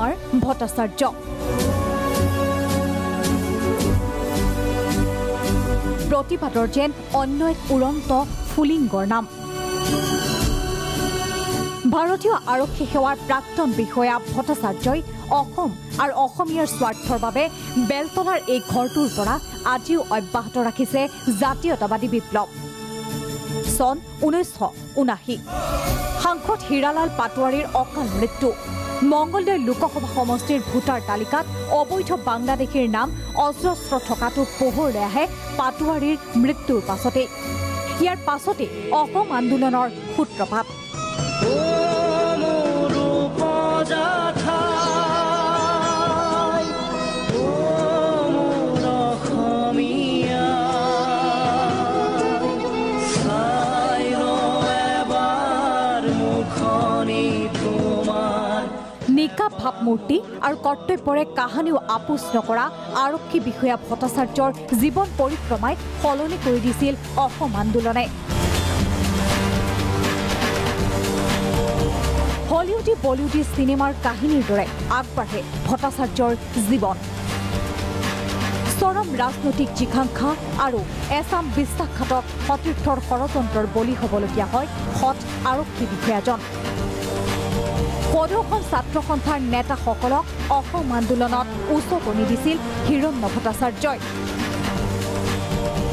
কুমাৰ ভট্টাচাৰ্য প্ৰতিবাদৰ যে অন্য এক উড়ন্ত ফুলিংগৰ নাম ভাৰতীয় আৰক্ষী সেৱাৰ প্ৰাক্তন বিষয়া ভট্টাচাৰ্যই অসম আৰু অসমীয়াৰ স্বাৰ্থৰ বাবে বেলতলাৰ এই ঘৰটোৰ পৰা আজিও অব্যাহত ৰাখিছে জাতীয়তাবাদী বিপ্লব সন উনৈশ উনাশি সাংসদ হীৰালাল পাটোৱাৰীৰ অকাল মৃত্যু মঙ্গলদৈ লোকসভা সমষ্টিৰ ভোটাৰ তালিকাত অবৈধ বাংলাদেশীৰ নাম অজস্ৰ থকাটো পোহৰলৈ আহে পাটোৱাৰীৰ মৃত্যুৰ পাছতে ইয়াৰ পাছতে অসম আন্দোলনৰ সূত্ৰপাত বোকা ভাবমূৰ্তি আৰু কৰ্তব্যৰে কাহানিও আপোচ নকৰা আৰক্ষী বিষয়া ভট্টাচাৰ্যৰ জীৱন পৰিক্ৰমাই সলনি কৰি দিছিল অসম আন্দোলনে হলিউডি বলিউডি চিনেমাৰ কাহিনীৰ দৰে আগবাঢ়ে ভট্টাচাৰ্যৰ জীৱন চৰম ৰাজনৈতিক জিকাংক্ষা আৰু এছাম বিশ্বাসঘাতক সতীৰ্থৰ ষড়যন্ত্ৰৰ বলি হ'বলগীয়া হয় সৎ আৰক্ষী বিষয়াজন প্ৰদৰ্শন ছাত্ৰ সন্থাৰ নেতাসকলক অসম আন্দোলনত উচকনি দিছিল হিৰণ্য ভট্টাচাৰ্যই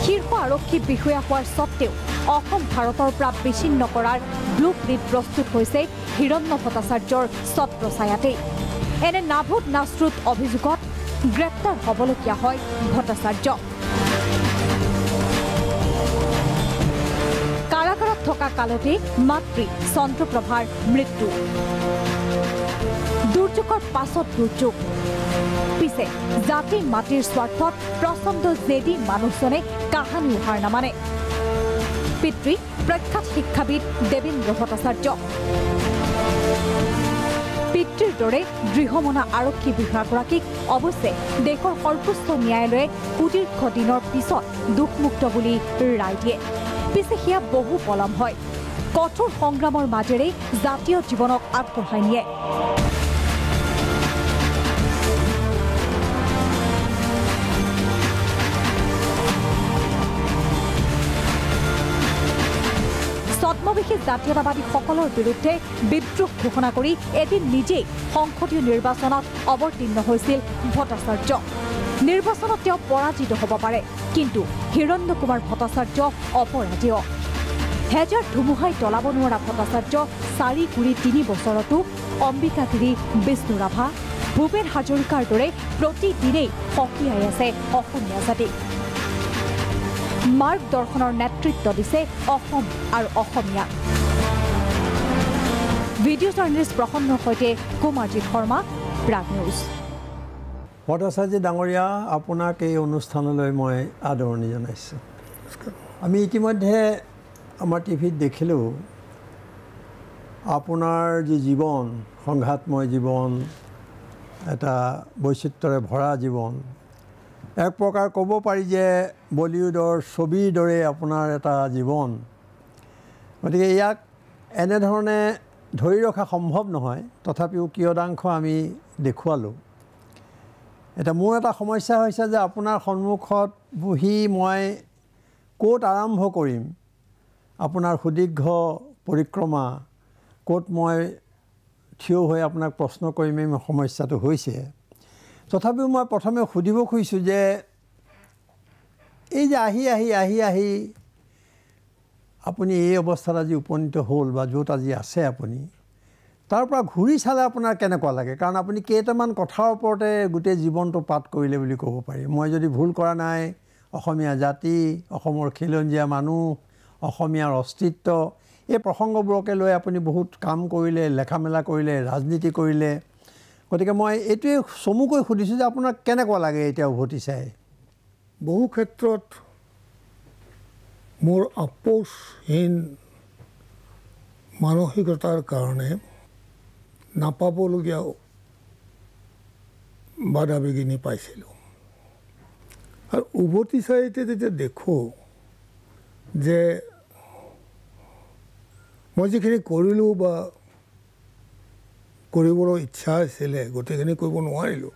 শীৰ্ষ আৰক্ষী বিষয়া হোৱাৰ স্বত্তেও অসম ভাৰতৰ পৰা বিচ্ছিন্ন কৰাৰ ব্লুপ্ৰিণ্ট প্ৰস্তুত হৈছে হিৰণ্য ভট্টাচাৰ্যৰ ছত্ৰ ছায়াতেই এনে নাভুত নাশ্ৰুত অভিযোগত গ্ৰেপ্তাৰ হ'বলগীয়া হয় ভট্টাচাৰ্যক থকা কালতে মাতৃ চন্দ্ৰপ্ৰভাৰ মৃত্যু দুৰ্যোগৰ পাছত দুৰ্যোগ পিছে জাতি মাটিৰ স্বাৰ্থত প্ৰচণ্ড জেদি মানুহজনে কাহানী উহাৰ নামানে পিতৃ প্ৰখ্যাত শিক্ষাবিদ দেৱেন্দ্ৰ ভট্টাচাৰ্য পিতৃৰ দৰে দৃঢ়মনা আৰক্ষী বিষয়াগৰাকীক অৱশ্যে দেশৰ সৰ্বোচ্চ ন্যায়ালয়ে সুদীৰ্ঘ দিনৰ পিছত দুখমুক্ত বুলি ৰায় দিয়ে পিছে সেয়া বহু পলম হয় কঠোৰ সংগ্ৰামৰ মাজেৰে জাতীয় জীৱনক আগবঢ়াই নিয়ে ছদ্মবিশেষ জাতীয়তাবাদীসকলৰ বিৰুদ্ধে বিদ্ৰোহ ঘোষণা কৰি এদিন নিজেই সংসদীয় নিৰ্বাচনত অৱতীৰ্ণ হৈছিল ভট্টাচাৰ্য নিৰ্বাচনত তেওঁ পৰাজিত হ'ব পাৰে কিন্তু হিৰণ্য কুমাৰ ভট্টাচাৰ্য অপৰাজীয় হেজাৰ ধুমুহাই তলাব নোৱাৰা ভট্টাচাৰ্য চাৰি কুৰি তিনি বছৰতো অম্বিকাগিৰি বিষ্ণু ৰাভা ভূপেন হাজৰিকাৰ দৰে প্ৰতিদিনেই সকীয়াই আছে অসমীয়া জাতি মাৰ্গদৰ্শনৰ নেতৃত্ব দিছে অসম আৰু অসমীয়া ভিডিঅ' জাৰ্ণেলিষ্ট প্ৰসন্নৰ সৈতে কুমাৰজিৎ শৰ্মা ভট্টাচাৰ্য ডাঙৰীয়া আপোনাক এই অনুষ্ঠানলৈ মই আদৰণি জনাইছোঁ আমি ইতিমধ্যে আমাৰ টিভিত দেখিলোঁ আপোনাৰ যি জীৱন সংঘাতময় জীৱন এটা বৈচিত্ৰৰে ভৰা জীৱন এক প্ৰকাৰ ক'ব পাৰি যে বলিউডৰ ছবিৰ দৰে আপোনাৰ এটা জীৱন গতিকে ইয়াক এনেধৰণে ধৰি ৰখা সম্ভৱ নহয় তথাপিও কিয়দাংশ আমি দেখুৱালোঁ এতিয়া মোৰ এটা সমস্যা হৈছে যে আপোনাৰ সন্মুখত বহি মই ক'ত আৰম্ভ কৰিম আপোনাৰ সুদীৰ্ঘ পৰিক্ৰমা ক'ত মই থিয় হৈ আপোনাক প্ৰশ্ন কৰিম এই সমস্যাটো হৈছে তথাপিও মই প্ৰথমে সুধিব খুজিছোঁ যে এই যে আহি আহি আহি আহি আপুনি এই অৱস্থাত আজি উপনীত হ'ল বা য'ত আজি আছে আপুনি তাৰ পৰা ঘূৰি চালে আপোনাৰ কেনেকুৱা লাগে কাৰণ আপুনি কেইটামান কথাৰ ওপৰতে গোটেই জীৱনটো পাঠ কৰিলে বুলি ক'ব পাৰি মই যদি ভুল কৰা নাই অসমীয়া জাতি অসমৰ খিলঞ্জীয়া মানুহ অসমীয়াৰ অস্তিত্ব এই প্ৰসংগবোৰকে লৈ আপুনি বহুত কাম কৰিলে লেখা মেলা কৰিলে ৰাজনীতি কৰিলে গতিকে মই এইটোৱে চমুকৈ সুধিছোঁ যে আপোনাক কেনেকুৱা লাগে এতিয়া উভতি চাই বহু ক্ষেত্ৰত মোৰ আপোচহীন মানসিকতাৰ কাৰণে নাপাবলগীয়াও বাধা বিঘিনি পাইছিলোঁ আৰু উভতি চাৰিতে যেতিয়া দেখোঁ যে মই যিখিনি কৰিলোঁ বা কৰিবলৈ ইচ্ছা আছিলে গোটেইখিনি কৰিব নোৱাৰিলোঁ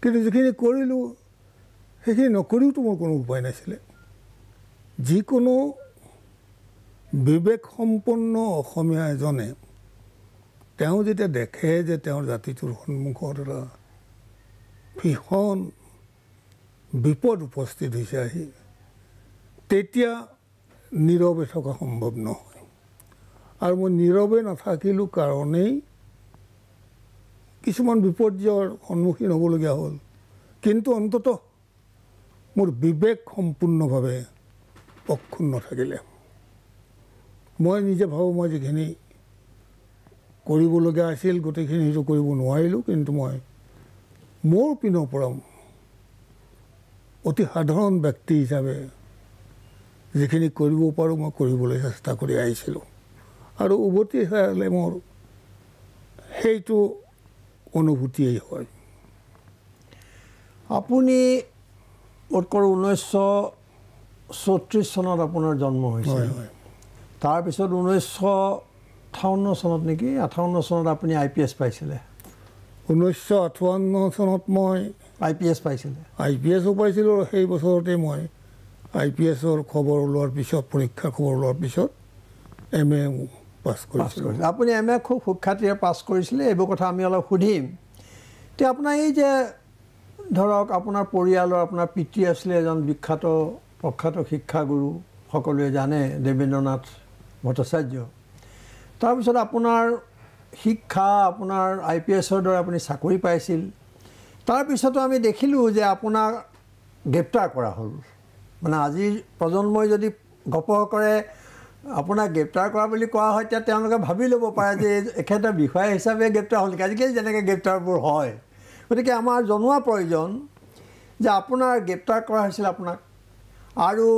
কিন্তু যিখিনি কৰিলোঁ সেইখিনি নকৰিওতো মোৰ কোনো উপায় নাছিলে যিকোনো বিবেকসম্পন্ন অসমীয়া এজনে তেওঁ যেতিয়া দেখে যে তেওঁৰ জাতিটোৰ সন্মুখত এটা ভীষণ বিপদ উপস্থিত হৈছে আহি তেতিয়া নীৰৱে থকা সম্ভৱ নহয় আৰু মই নীৰৱে নাথাকিলোঁ কাৰণেই কিছুমান বিপৰ্যয়ৰ সন্মুখীন হ'বলগীয়া হ'ল কিন্তু অন্তত মোৰ বিবেক সম্পূৰ্ণভাৱে অক্ষুণ্ণ থাকিলে মই নিজে ভাবোঁ মই যিখিনি কৰিবলগীয়া আছিল গোটেইখিনি সেইটো কৰিব নোৱাৰিলোঁ কিন্তু মই মোৰ পিনৰ পৰা অতি সাধাৰণ ব্যক্তি হিচাপে যিখিনি কৰিব পাৰোঁ মই কৰিবলৈ চেষ্টা কৰি আহিছিলোঁ আৰু উভতি আহিলে মোৰ সেইটো অনুভূতিয়েই হয় আপুনি উৎকৰ ঊনৈছশ চৌত্ৰিছ চনত আপোনাৰ জন্ম হৈছে তাৰপিছত ঊনৈছশ আঠাৱন্ন চনত নেকি আঠাৱন্ন চনত আপুনি আই পি এছ পাইছিলে ঊনৈছশ আঠাৱন্ন চনত মই আই পি এছ পাইছিলে আই পি এছো পাইছিলোঁ সেই বছৰতে মই আই পি এছৰ খবৰ লোৱাৰ পিছত পৰীক্ষাৰ খবৰ লোৱাৰ পিছত এম এ পাছ কৰিছিলোঁ আপুনি এম এ খুব সুখ্যাতিৰে পাছ কৰিছিলে এইবোৰ কথা আমি অলপ সুধিম এতিয়া আপোনাৰ এই যে ধৰক আপোনাৰ পৰিয়ালৰ আপোনাৰ পিতৃ আছিলে এজন বিখ্যাত প্ৰখ্যাত শিক্ষাগুৰু সকলোৱে জানে দেৱেন্দ্ৰনাথ ভট্টাচাৰ্য তাৰপিছত আপোনাৰ শিক্ষা আপোনাৰ আই পি এছৰ দৰে আপুনি চাকৰি পাইছিল তাৰপিছতো আমি দেখিলোঁ যে আপোনাক গ্ৰেপ্তাৰ কৰা হ'ল মানে আজিৰ প্ৰজন্মই যদি গপ আপোনাক গ্ৰেপ্তাৰ কৰা বুলি কোৱা হয় তেতিয়া তেওঁলোকে ভাবি ল'ব পাৰে যে এখেতে বিষয়া হিচাপে গ্ৰেপ্তাৰ হ'ল আজিকালি যেনেকৈ গ্ৰেপ্তাৰবোৰ হয় গতিকে আমাৰ জনোৱা প্ৰয়োজন যে আপোনাৰ গ্ৰেপ্তাৰ কৰা হৈছিল আপোনাক আৰু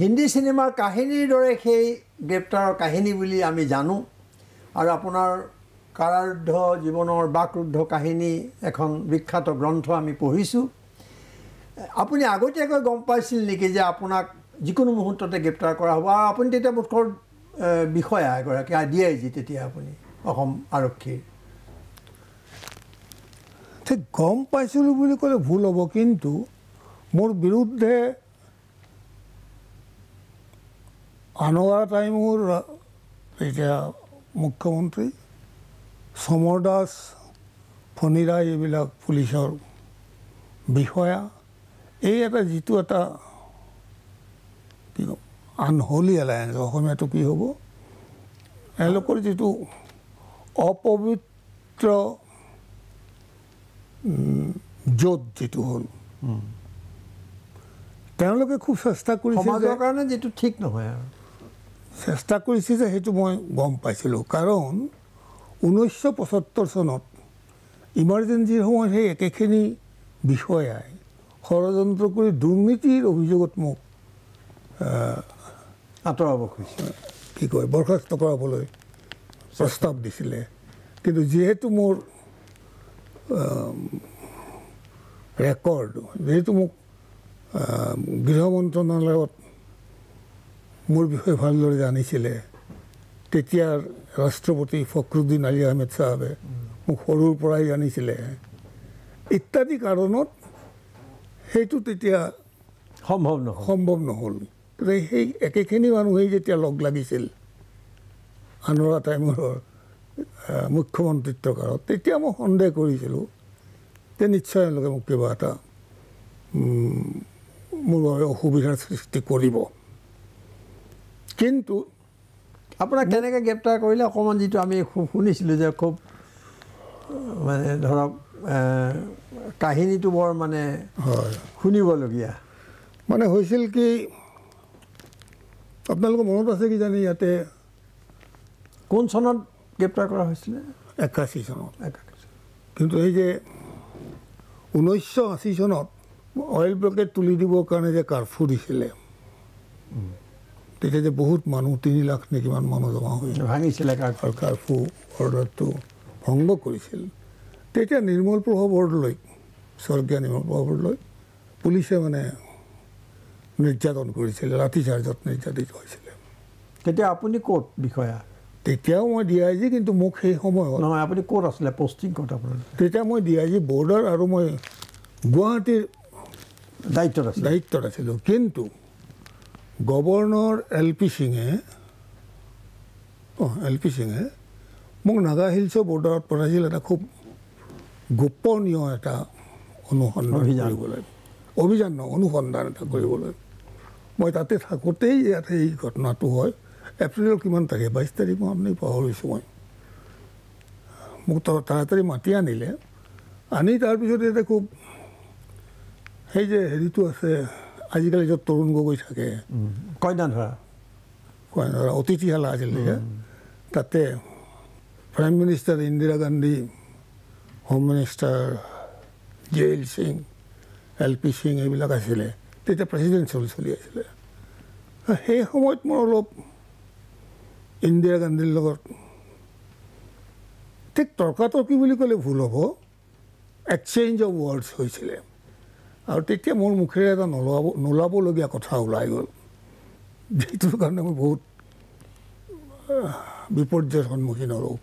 হিন্দী চিনেমাৰ কাহিনীৰ দৰে সেই গ্ৰেপ্তাৰৰ কাহিনী বুলি আমি জানো আৰু আপোনাৰ কাৰাৰুদ্ধ জীৱনৰ বাকৰুদ্ধ কাহিনী এখন বিখ্যাত গ্ৰন্থ আমি পঢ়িছোঁ আপুনি আগতীয়াকৈ গম পাইছিল নেকি যে আপোনাক যিকোনো মুহূৰ্ততে গ্ৰেপ্তাৰ কৰা হ'ব আৰু আপুনি তেতিয়া মুঠৰ বিষয়া এগৰাকী আদি আই জি তেতিয়া আপুনি অসম আৰক্ষীৰ ঠিক গম পাইছিলোঁ বুলি ক'লে ভুল হ'ব কিন্তু মোৰ বিৰুদ্ধে আনোৱাৰ টাইমৰ এতিয়া মুখ্যমন্ত্ৰী সমৰ দাস ফণিৰাই এইবিলাক পুলিচৰ বিষয়া এই এটা যিটো এটা কি কম আনহলি এলায়েঞ্চ অসমীয়াটো কি হ'ব এওঁলোকৰ যিটো অপবিত্ৰ য'ত যিটো হ'ল তেওঁলোকে খুব চেষ্টা কৰিছে কাৰণে যিটো ঠিক নহয় আৰু চেষ্টা কৰিছে যে সেইটো মই গম পাইছিলোঁ কাৰণ ঊনৈছশ পঁচসত্তৰ চনত ইমাৰজেঞ্চিৰ সময়ত সেই একেখিনি বিষয়াই ষড়যন্ত্ৰ কৰি দুৰ্নীতিৰ অভিযোগত মোক আঁতৰাব খুজিছে কি কয় বৰখাস্ত কৰাবলৈ প্ৰস্তাৱ দিছিলে কিন্তু যিহেতু মোৰ ৰেকৰ্ড যিহেতু মোক গৃহ মন্ত্ৰণালয়ত মোৰ বিষয়ে ভালদৰে জানিছিলে তেতিয়াৰ ৰাষ্ট্ৰপতি ফখৰুদ্দিন আলী আহমেদ চাহাবে মোক সৰুৰ পৰাই জানিছিলে ইত্যাদি কাৰণত সেইটো তেতিয়া সম্ভৱ নহয় সম্ভৱ নহ'ল গতিকে সেই একেখিনি মানুহেই যেতিয়া লগ লাগিছিল আনোৰা টাইমৰ মুখ্যমন্ত্ৰীত্ব কালত তেতিয়া মই সন্দেহ কৰিছিলোঁ যে নিশ্চয় এওঁলোকে মোক কিবা এটা মোৰ বাবে অসুবিধাৰ সৃষ্টি কৰিব কিন্তু আপোনাক কেনেকৈ গ্ৰেপ্তাৰ কৰিলে অকণমান যিটো আমি শুনিছিলোঁ যে খুব মানে ধৰক কাহিনীটো বৰ মানে হয় শুনিবলগীয়া মানে হৈছিল কি আপোনালোকৰ মনত আছে কি জানে ইয়াতে কোন চনত গ্ৰেপ্তাৰ কৰা হৈছিলে একাশী চনত একাশী কিন্তু সেই যে ঊনৈছশ আশী চনত অইল পেকেট তুলি দিবৰ কাৰণে যে কাৰ্ফু দিছিলে তেতিয়া যে বহুত মানুহ তিনি লাখ নে কিমান মানুহ জমা হৈছিল ভাঙিছিলে কাৰ্ফু অৰ্ডাৰটো ভংগ কৰিছিল তেতিয়া নিৰ্মল প্ৰভা বৰদলৈ স্বৰ্গীয় নিৰ্মল প্ৰভা বৰদলৈ পুলিচে মানে নিৰ্যাতন কৰিছিলে চাৰ্জত নিৰ্যাতিত হৈছিলে তেতিয়া আপুনি ক'ত বিষয়া তেতিয়াও মই ডি আই জি কিন্তু মোক সেই সময়ত নহয় আপুনি ক'ত আছিলে পষ্টিং ক'ত আপোনাৰ তেতিয়া মই ডি আই জি বৰ্ডাৰ আৰু মই গুৱাহাটীৰ দায়িত্বত আছিলোঁ দায়িত্বত আছিলোঁ কিন্তু গৱৰ্ণৰ এল পি সিঙে অঁ এল পি সিঙে মোক নাগা হিলছৰ বৰ্ডাৰত পঠাইছিল এটা খুব গোপনীয় এটা অনুসন্ধান কৰিবলৈ অভিযান নহয় অনুসন্ধান এটা কৰিবলৈ মই তাতে থাকোঁতেই ইয়াত এই ঘটনাটো হয় এপ্ৰিলৰ কিমান তাৰিখে বাইছ তাৰিখ মই আপুনি পাহৰিছোঁ মই মোক তাড়াতাড়ি মাতি আনিলে আনি তাৰপিছতে এতিয়া খুব সেই যে হেৰিটো আছে আজিকালি য'ত তৰুণ গগৈ থাকে কইনা ধৰা কইনা ধৰা অতিথিশালা আছিল যে তাতে prime minister Indira Gandhi home minister Zail Singh L P Singh এইবিলাক আছিলে তেতিয়া প্ৰেচিডেণ্ট চলি চলি আছিলে সেই সময়ত মই অলপ ইন্দিৰা গান্ধীৰ লগত ঠিক তৰ্কাতৰ্কি বুলি ক'লে ভুল হ'ব এক্সেঞ্জ অফ ৱৰ্ডছ হৈছিলে আৰু তেতিয়া মোৰ মুখেৰে এটা নোলাব নোলাবলগীয়া কথা ওলাই গ'ল যিটোৰ কাৰণে মই বহুত বিপৰ্যয় সন্মুখীন হ'লোঁ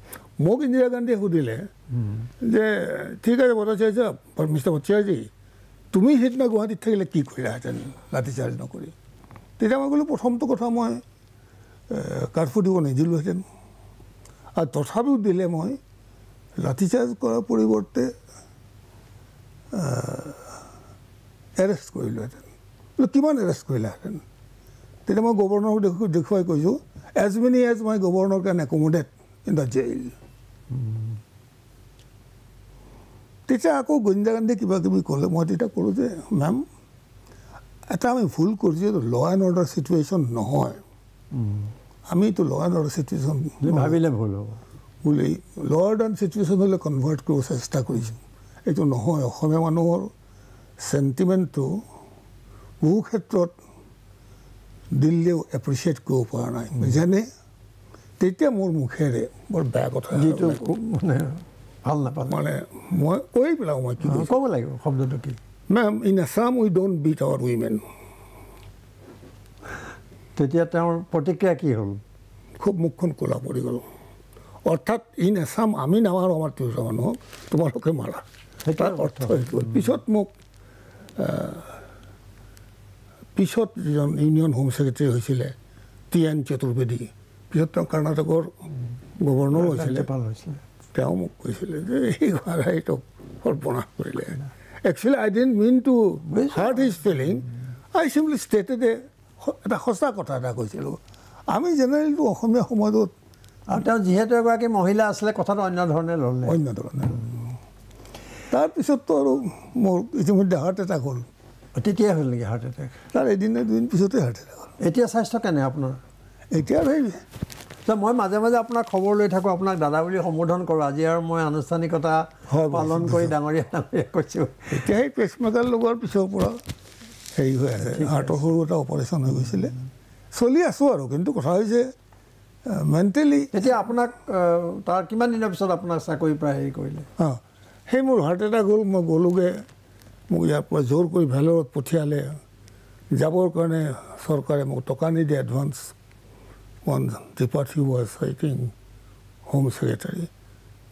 মোক ইন্দিৰা গান্ধীয়ে সুধিলে যে ঠিক আছে ভট্টাচাৰ্য মিষ্টাৰ ভট্টাচাৰ্যী তুমি সেইদিনা গুৱাহাটীত থাকিলে কি কৰিলাহেঁতেন লাঠি চাৰ্জ নকৰি তেতিয়া মই ক'লোঁ প্ৰথমটো কথা মই কাঠ ফুটিব নিদিলোঁহেঁতেন আৰু তথাপিও দিলে মই লাঠি চাৰ্জ কৰাৰ পৰিৱৰ্তে এৰেষ্ট কৰিলোঁহেঁতেন বোলো কিমান এৰেষ্ট কৰিলাহেঁতেন তেতিয়া মই গভৰ্ণৰক দেখু দেখুৱাই কৈছোঁ as many as my governor can accommodate in the jail তেতিয়া আকৌ গোন্দা গান্ধী কিবা কিবি ক'লে মই তেতিয়া ক'লোঁ যে মেম এটা আমি ভুল কৰিছোঁ ল এণ্ড অৰ্ডাৰ চিটুৱেশ্যন নহয় আমিতো ল এণ্ড অৰ্ডাৰ চিটুৱেশ্যন ভাবিলে ভুল হ'ব বুলি ল এণ্ড অৰ্ডাৰ চিটুৱেশ্যনলৈ কনভাৰ্ট কৰিব চেষ্টা কৰিছোঁ এইটো নহয় অসমীয়া মানুহৰ চেণ্টিমেণ্টটো বহু ক্ষেত্ৰত দিল্লীও এপ্ৰিচিয়েট কৰিব পৰা নাই যেনে তেতিয়া মোৰ মুখেৰে বৰ বেয়া কথা যিটো মানে ভাল নাপাওঁ মানে মই কৈ পেলাওঁ মই কি ক'ব লাগিব শব্দটো কি ma'am in Assam we don't beat our women তেতিয়া তেওঁৰ প্ৰতিক্ৰিয়া কি হ'ল খুব মুখখন ক'লা পৰি গ'ল অৰ্থাৎ ইন আছাম আমি নামাৰোঁ আমাৰ তিৰোতা মানুহক তোমালোকে মাৰা সেই অৰ্থ হৈ গ'ল পিছত মোক পিছত যিজন ইউনিয়ন হোম ছেক্ৰেটেৰী হৈছিলে টি এন চতুৰ্বেদী পিছত তেওঁ কৰ্ণাটকৰ গভৰ্ণৰ হৈছিলে তেওঁ মোক কৈছিলে যে এই গাড়ীটোক কল্পনা কৰিলে actually I didn't mean to hurt is feeling I simply ষ্টেটেডে এটা সঁচা কথা এটা কৈছিলোঁ আমি জেনেৰেলটো অসমীয়া সমাজত আৰু তেওঁ যিহেতু এগৰাকী মহিলা আছিলে কথাটো অন্য ধৰণে ল'লে অন্য ধৰণে ল'লে তাৰপিছততো আৰু মোৰ ইতিমধ্যে হাৰ্ট এটেক হ'ল তেতিয়াই হ'ল নেকি হাৰ্ট এটেক তাৰ এদিন নে দুদিন পিছতে হাৰ্ট এটেক হ'ল এতিয়া স্বাস্থ্য কেনে আপোনাৰ এতিয়া সেই মই মাজে মাজে আপোনাক খবৰ লৈ থাকোঁ আপোনাক দাদা বুলি সম্বোধন কৰোঁ আজি আৰু মই আনুষ্ঠানিকতা পালন কৰি ডাঙৰীয়া ডাঙৰীয়া কৈছোঁ এতিয়া সেই পেচমেকাৰ লগোৱাৰ পিছৰ পৰা হেৰি হৈ আছে হাৰ্টৰ সৰু এটা অপাৰেশ্যন হৈ গৈছিলে চলি আছোঁ আৰু কিন্তু কথা হৈছে মেণ্টেলি এতিয়া আপোনাক তাৰ কিমান দিনৰ পিছত আপোনাক চাকৰিৰ পৰা হেৰি কৰিলে অঁ সেই মোৰ হাৰ্ট এটাক হ'ল মই গ'লোগৈ মোক ইয়াৰ পৰা জোৰ কৰি ভেলৰত পঠিয়ালে যাবৰ কাৰণে চৰকাৰে মোক টকা নিদিয়ে advance one deputy was I home secretary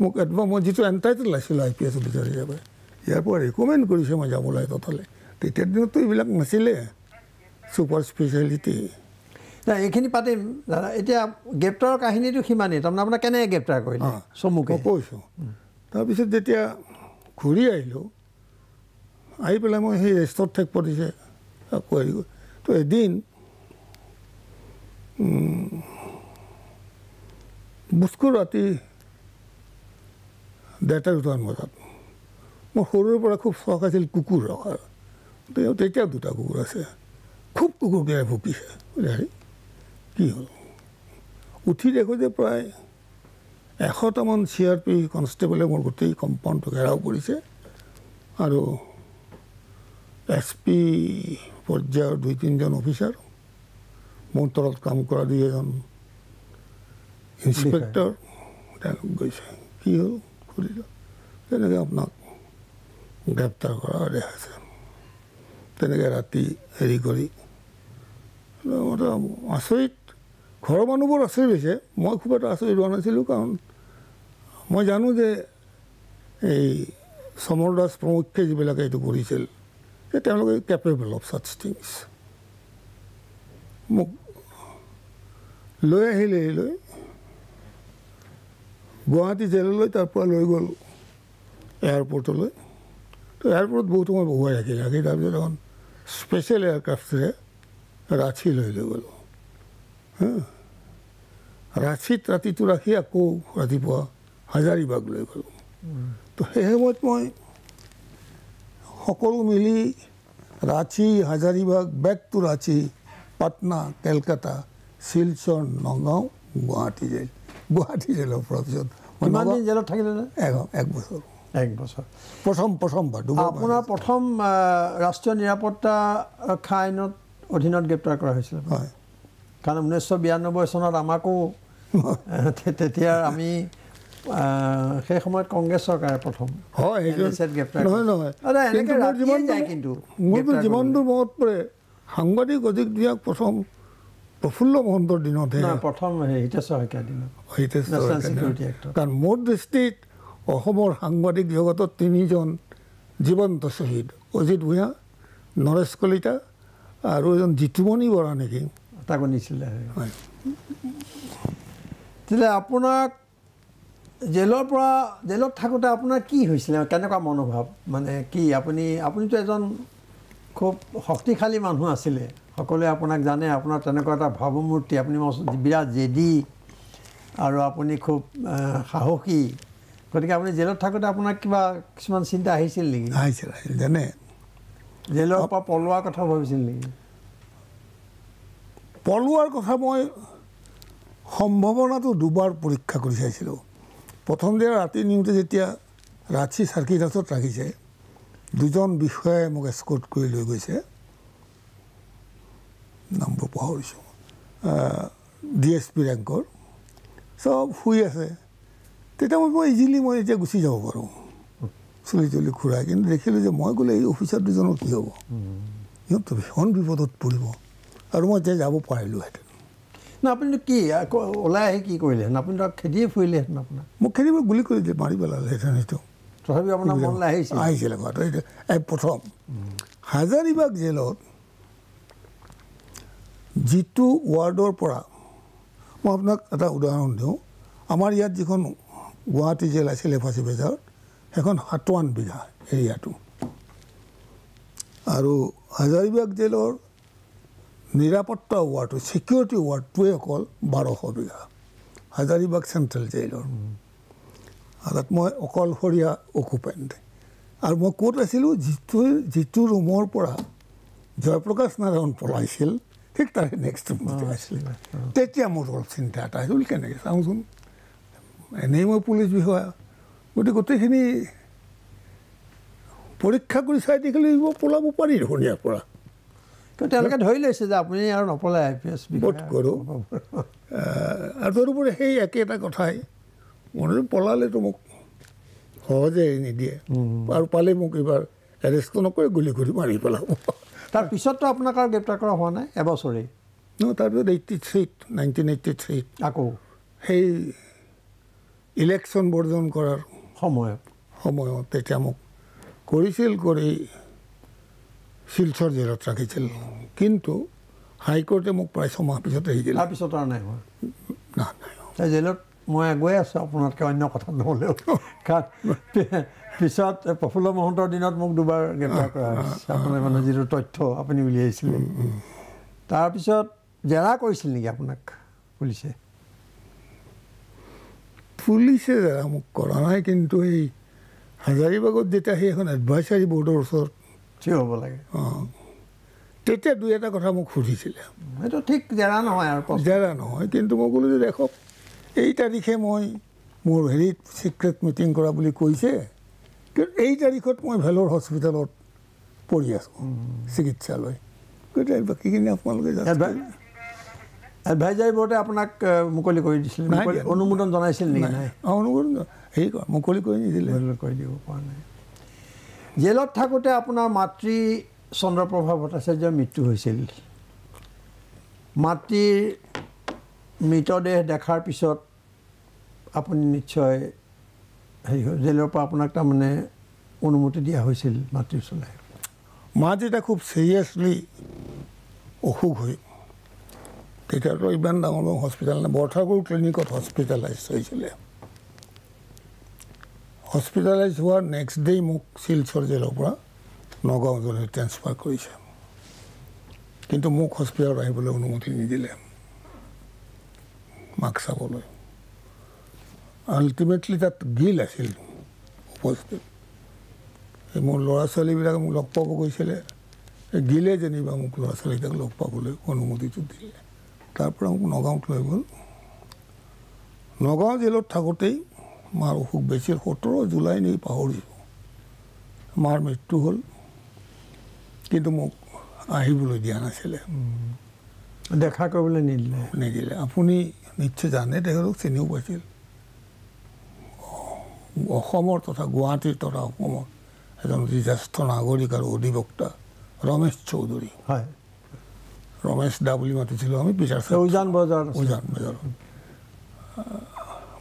মোক এডভান্স মই যিটো এণ্টাইটেল আছিলোঁ আই পি এছ অফিচাৰ হিচাপে ইয়াৰ পৰা ৰিকমেণ্ড কৰিছে মই যাব লাগে তথালে তেতিয়াৰ দিনততো এইবিলাক নাছিলে চুপাৰ স্পেচিয়েলিটি নাই এইখিনি পাতিম দাদা এতিয়া গ্ৰেপ্তাৰৰ কাহিনীটো সিমানেই তাৰমানে আপোনাক কেনেকৈ গ্ৰেপ্তাৰ কৰিলে চমুকে কৈছোঁ তাৰপিছত যেতিয়া ঘূৰি আহিলোঁ আহি পেলাই মই সেই ৰেষ্টত ঠেক পৰিছে আকৌ হেৰি কৰি তো এদিন বুস্কু ৰাতি ডেৰটা দুটামান বজাত মোৰ সৰুৰে পৰা খুব চখ আছিল কুকুৰ ৰখাৰ তেতিয়াও দুটা কুকুৰ আছে খুব কুকুৰ কুকুৰকেইটাই ভুকিছে হেৰি কি হ'ল উঠি দেখোঁ যে প্ৰায় এশটামান চি আৰ পি কনষ্টেবলে মোৰ গোটেই কম্পাউণ্ডটো ঘেৰাও কৰিছে আৰু এছ পি পৰ্যায়ৰ দুই তিনিজন অফিচাৰ মোৰ তলত কাম কৰা দুই এজন ইঞ্চপেক্টৰ গেছে গৈছে কি হ'ল কৰিলোঁ তেনেকৈ আপোনাক গ্ৰেপ্তাৰ কৰা দেখাছে তেনেকৈ ৰাতি হেৰি কৰি আচৰিত ঘৰৰ মানুহবোৰ আচৰিত হৈছে মই খুব এটা আচৰিত হোৱা নাছিলোঁ কাৰণ মই জানো যে এই সমর দাস প্রমুখ্যে যিবিলাকে এইটো কৰিছিল যে তেওঁলোকে কেপেবল অফ সাচ থিংস মোক লৈ আহিলে এইলৈ গুৱাহাটী জেললৈ তাৰপৰা লৈ গ'ল এয়াৰপৰ্টলৈ তো এয়াৰপৰ্টত বহুত সময় বহুৱাই রাখি রাখি তাৰপিছত এখন স্পেচিয়েল এয়াৰক্ৰাফ্টেৰে ৰাঁচীলৈ লৈ গলো ৰাঁচীত হ্যাঁ। ৰাতিটো ৰাখি আকৌ ৰাতিপুৱা হাজাৰীবাগ লৈ গ'লোঁ তো সেই সময়ত মই সকলো মিলি Ranchi Hazaribagh back to Ranchi Patna Calcutta Silchar Nagaon Guwahati jail Guwahati জেলৰ পৰা মানে পিছত কিমান দিন জেলত থাকিলে এক এক বছৰ এক বছৰ প্ৰথম প্ৰথমবাৰ আপোনাৰ প্ৰথম ৰাষ্ট্ৰীয় নিৰাপত্তা ৰক্ষা আইনত অধীনত গ্ৰেপ্তাৰ কৰা হৈছিলে হয় কাৰণ ঊনৈছশ বিৰান্নব্বৈ চনত আমাকো তেতিয়া আমি সেই সময়ত কংগ্ৰেছ চৰকাৰে প্ৰথম জীৱনটো মনত পৰে সাংবাদিক অজিত দিয়াক প্ৰথম প্ৰফুল্ল মহন্তৰ দিনত প্ৰথম হিতেশ্বৰ শইকীয়া দিনত কাৰণ মোৰ দৃষ্টিত অসমৰ সাংবাদিক জগতত তিনিজন জীৱন্ত শ্বহীদ অজিত ভূঞা নৰেশ কলিতা আৰু এজন জিতুমণি বৰা নেকি চেষ্টা কৰিছিলে তেতিয়া আপোনাক জেলৰ পৰা জেলত থাকোঁতে আপোনাৰ কি হৈছিলে কেনেকুৱা মনোভাৱ মানে কি আপুনি আপুনিতো এজন খুব শক্তিশালী মানুহ আছিলে সকলোৱে আপোনাক জানে আপোনাৰ তেনেকুৱা এটা ভাৱমূৰ্তি আপুনি বিৰাট জেদি আৰু আপুনি খুব সাহসী গতিকে আপুনি জেলত থাকোঁতে আপোনাৰ কিবা কিছুমান চিন্তা আহিছিল নেকি আহিছিল আহিছিল যেনে জেলৰ পৰা পলোৱাৰ কথা ভাবিছিল নেকি পলোৱাৰ কথা মই সম্ভাৱনাটো দুবাৰ পৰীক্ষা কৰি চাইছিলোঁ প্ৰথম দিনা ৰাতি নিওঁতে যেতিয়া ৰাঁচী চাৰ্কিট হাউচত ৰাখিছে দুজন বিষয়াই মোক এস্কৰ্ট কৰি লৈ গৈছে নামবোৰ পাহৰিছোঁ ডি এছ পি ৰেংকৰ চব শুই আছে তেতিয়া মই মই ইজিলি মই এতিয়া গুচি যাব পাৰোঁ চুলি তুলি ঘূৰাই কিন্তু দেখিলোঁ যে মই গ'লে এই অফিচাৰ দুজনৰ কি হ'ব সিহঁতটো ভীষণ বিপদত পৰিব আৰু মই এতিয়া যাব পাৰিলোঁহেঁতেন না আপুনি কি ওলাই আহি কি কৰিলেহেঁতেন আপুনি তাক খেদিয়ে ফুৰিলেহেঁতেন আপোনাক মোক খেদিব গুলি কৰি দিয়ে মাৰি পেলালেহেঁতেন সেইটো তথাপি আপোনাৰ মনলৈ আহিছে আহিছিলে মাত্ৰ এই প্ৰথম হাজাৰীবাগ জেলত যিটো ৱাৰ্ডৰ পৰা মই আপোনাক এটা উদাহৰণ দিওঁ আমাৰ ইয়াত যিখন গুৱাহাটী জেল আছিলে ফাঁচি বেজাৰত সেইখন সাতোৱান বিঘা এৰিয়াটো আৰু হাজাৰীবাগ জেলৰ নিৰাপত্তা ৱাৰ্ডটো ছিকিউৰিটি ৱাৰ্ডটোৱে অকল বাৰশ বিঘা হাজাৰীবাগ চেণ্ট্ৰেল জেইলৰ অৰ্থাৎ মই অকলশৰীয়া অকুপেণ্ট আৰু মই ক'ত আছিলোঁ যিটো যিটো ৰুমৰ পৰা জয়প্ৰকাশ নাৰায়ণ পলাইছিল ঠিক তাৰে নেক্সট ৰুম আছিল তেতিয়া মোৰ অলপ চিন্তা এটা আহিছিল কেনেকৈ চাওঁচোন এনেই মই পুলিচ বিষয়া গতিকে গোটেইখিনি পৰীক্ষা কৰি চাই দেখিলোঁ পলাব পাৰি ধুনীয়াৰ পৰা তো তেওঁলোকে ধৰি লৈছে যে আপুনি আৰু নপলে আই পি এছ বিট কৰোঁ আৰু তদুপৰি সেই একে এটা কথাই মনত পলালেতো মোক সহজে এৰি নিদিয়ে আৰু পালে মোক এইবাৰ এৰেষ্টো নকৰে গুলি কৰি মাৰি পেলাব তাৰপিছততো আপোনাক আৰু গ্ৰেপ্তাৰ কৰা হোৱা নাই এবছৰেই ন তাৰপিছত এইটি থ্ৰীত নাইনটিন এইটি থ্ৰীত আকৌ সেই ইলেকশ্যন বৰ্জন কৰাৰ সময়ত সময়ত তেতিয়া মোক কৰিছিল কৰি শিলচৰ জেলত ৰাখিছিল কিন্তু হাইকৰ্টে মোক প্ৰায় ছমাহ পিছত আহিছিল তাৰ আৰু নাই হোৱা জেলত মই আগুৱাই আছোঁ আপোনালোকে অন্য কথা নহ'লেও পিছত প্ৰফুল্ল মহন্তৰ দিনত মোক দুবাৰ গ্ৰেপ্তাৰ কৰা হৈছে আপোনাৰ মানে যিটো তথ্য আপুনি উলিয়াইছিলে তাৰপিছত জেৰা কৰিছিল নেকি আপোনাক পুলিচে পুলিচে জেৰা মোক কৰা নাই কিন্তু এই হাজাৰীবাগত যেতিয়া সেইখন এডভাইচাৰী বৰ্ডৰ ওচৰত থিয় হ'ব লাগে তেতিয়া দুই এটা কথা মোক সুধিছিলে সেইটো ঠিক জেৰা নহয় আৰু জেৰা নহয় কিন্তু মই ক'লোঁ যে দেখক এই তাৰিখে মই মোৰ হেৰিত চিক্ৰেট মিটিং কৰা বুলি কৈছে কিন্তু এই তাৰিখত মই ভেলৰ হস্পিটেলত পৰি আছোঁ চিকিৎসালয় গতিকে বাকীখিনি আপোনালোকে এডভাইজাৰী বৰ্ডে আপোনাক মুকলি কৰি দিছিল অনুমোদন জনাইছিল নেকি অনুমোদন হেৰি কৰ মুকলি কৰি নিদিলে কৰি দিব পৰা নাই জেলত থাকোঁতে আপোনাৰ মাতৃ চন্দ্ৰপ্ৰভা ভট্টাচাৰ্যৰ মৃত্যু হৈছিল মাতৃৰ মৃতদেহ দেখাৰ পিছত আপুনি নিশ্চয় হেৰি হ'ল জেলৰ পৰা আপোনাক তাৰমানে অনুমতি দিয়া হৈছিল মাতৃ ওচৰলৈ মা তেতিয়া খুব ছিৰিয়াছলি অসুখ হৈ তেতিয়াতো ইমান ডাঙৰ ডাঙৰ হস্পিটেল নাই বৰঠাকুৰ ক্লিনিকত হস্পিটেলাইজ হৈছিলে হস্পিটেলাইজ হোৱাৰ নেক্সট ডে' মোক শিলচৰ জেলৰ পৰা নগাঁও জেললৈ ট্ৰেঞ্চফাৰ কৰিছে কিন্তু মোক হস্পিটেলত আহিবলৈ অনুমতি নিদিলে মাক চাবলৈ আল্টিমেটলি তাত গিল আছিল উপস্থিত এই মোৰ ল'ৰা ছোৱালীবিলাকে মোক লগ পাব গৈছিলে এই গিলে যেনিবা মোক ল'ৰা ছোৱালীবিলাক লগ পাবলৈ অনুমতিটো দিলে তাৰপৰা মোক নগাঁৱত লৈ গ'ল নগাঁও জেলত থাকোঁতেই মাৰ অসুখ বেছি সোতৰ জুলাই নেকি পাহৰিছোঁ মাৰ মৃত্যু হ'ল কিন্তু মোক আহিবলৈ দিয়া নাছিলে দেখা কৰিবলৈ নিদিলে নিদিলে আপুনি নিশ্চয় জানে তেখেতক চিনিও পাইছিল অসমৰ তথা গুৱাহাটীৰ তথা অসমৰ এজন জ্যেষ্ঠ নাগৰিক আৰু অধিবক্তা ৰমেশ চৌধুৰী হয় ৰমেশ দা বুলি মাতিছিলোঁ আমি পিছাৰ উজান বজাৰ উজান বজাৰ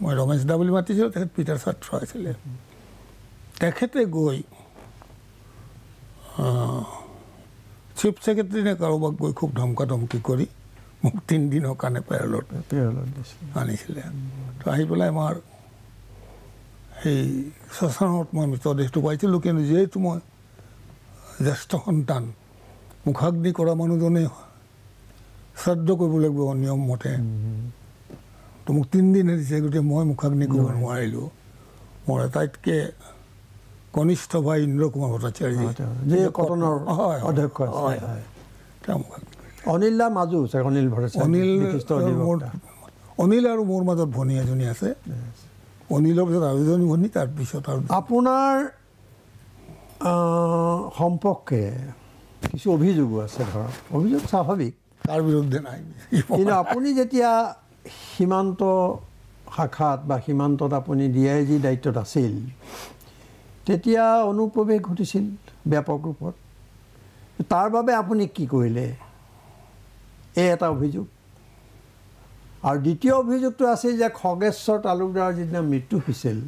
মই ৰমেশ দা বুলি মাতিছিলোঁ তেখেত পিতাৰ ছাত্ৰ আছিলে তেখেতে গৈ চিফ ছেক্ৰেটাৰী নে কাৰোবাক গৈ খুব ধমকা ধমকি কৰি মোক তিনিদিনৰ কাৰণে পেৰলত আনিছিলে তো আহি পেলাই আমাৰ সেই শ্মশানত মই মৃতদেহটো পাইছিলোঁ কিন্তু যিহেতু মই জ্যেষ্ঠ সন্তান মুখাগ্নি কৰা মানুহজনে শ্ৰাদ্ধ কৰিব লাগিব মতে তো মোক তিনিদিনহে দিছে গতিকে মই মুখাগ্নি কৰিব নোৱাৰিলোঁ মোৰ আটাইতকৈ কনিষ্ঠ ভাই ইন্দ্ৰ কুমাৰ ভট্টাচাৰ্য যি কটনৰ হয় অধ্যক্ষ হয় হয় তেওঁ অনিল দা মাজু আছে অনিল অনিল অনিল আৰু মোৰ মাজত ভনী এজনী আছে অনিলৰ পিছত আৰু এজনী ভনী তাৰপিছত আৰু আপোনাৰ সম্পৰ্কে কিছু অভিযোগো আছে ধৰক অভিযোগ স্বাভাৱিক তাৰ বিৰুদ্ধে নাই কিন্তু আপুনি যেতিয়া সীমান্ত শাখাত বা সীমান্তত আপুনি ডি আই জি দায়িত্বত আছিল তেতিয়া অনুপ্ৰৱেশ ঘটিছিল ব্যাপক ৰূপত তাৰ বাবে আপুনি কি কৰিলে এই এটা অভিযোগ আৰু দ্বিতীয় অভিযোগটো আছিল যে খগেশ্বৰ তালুকদাৰৰ যিদিনা মৃত্যু হৈছিল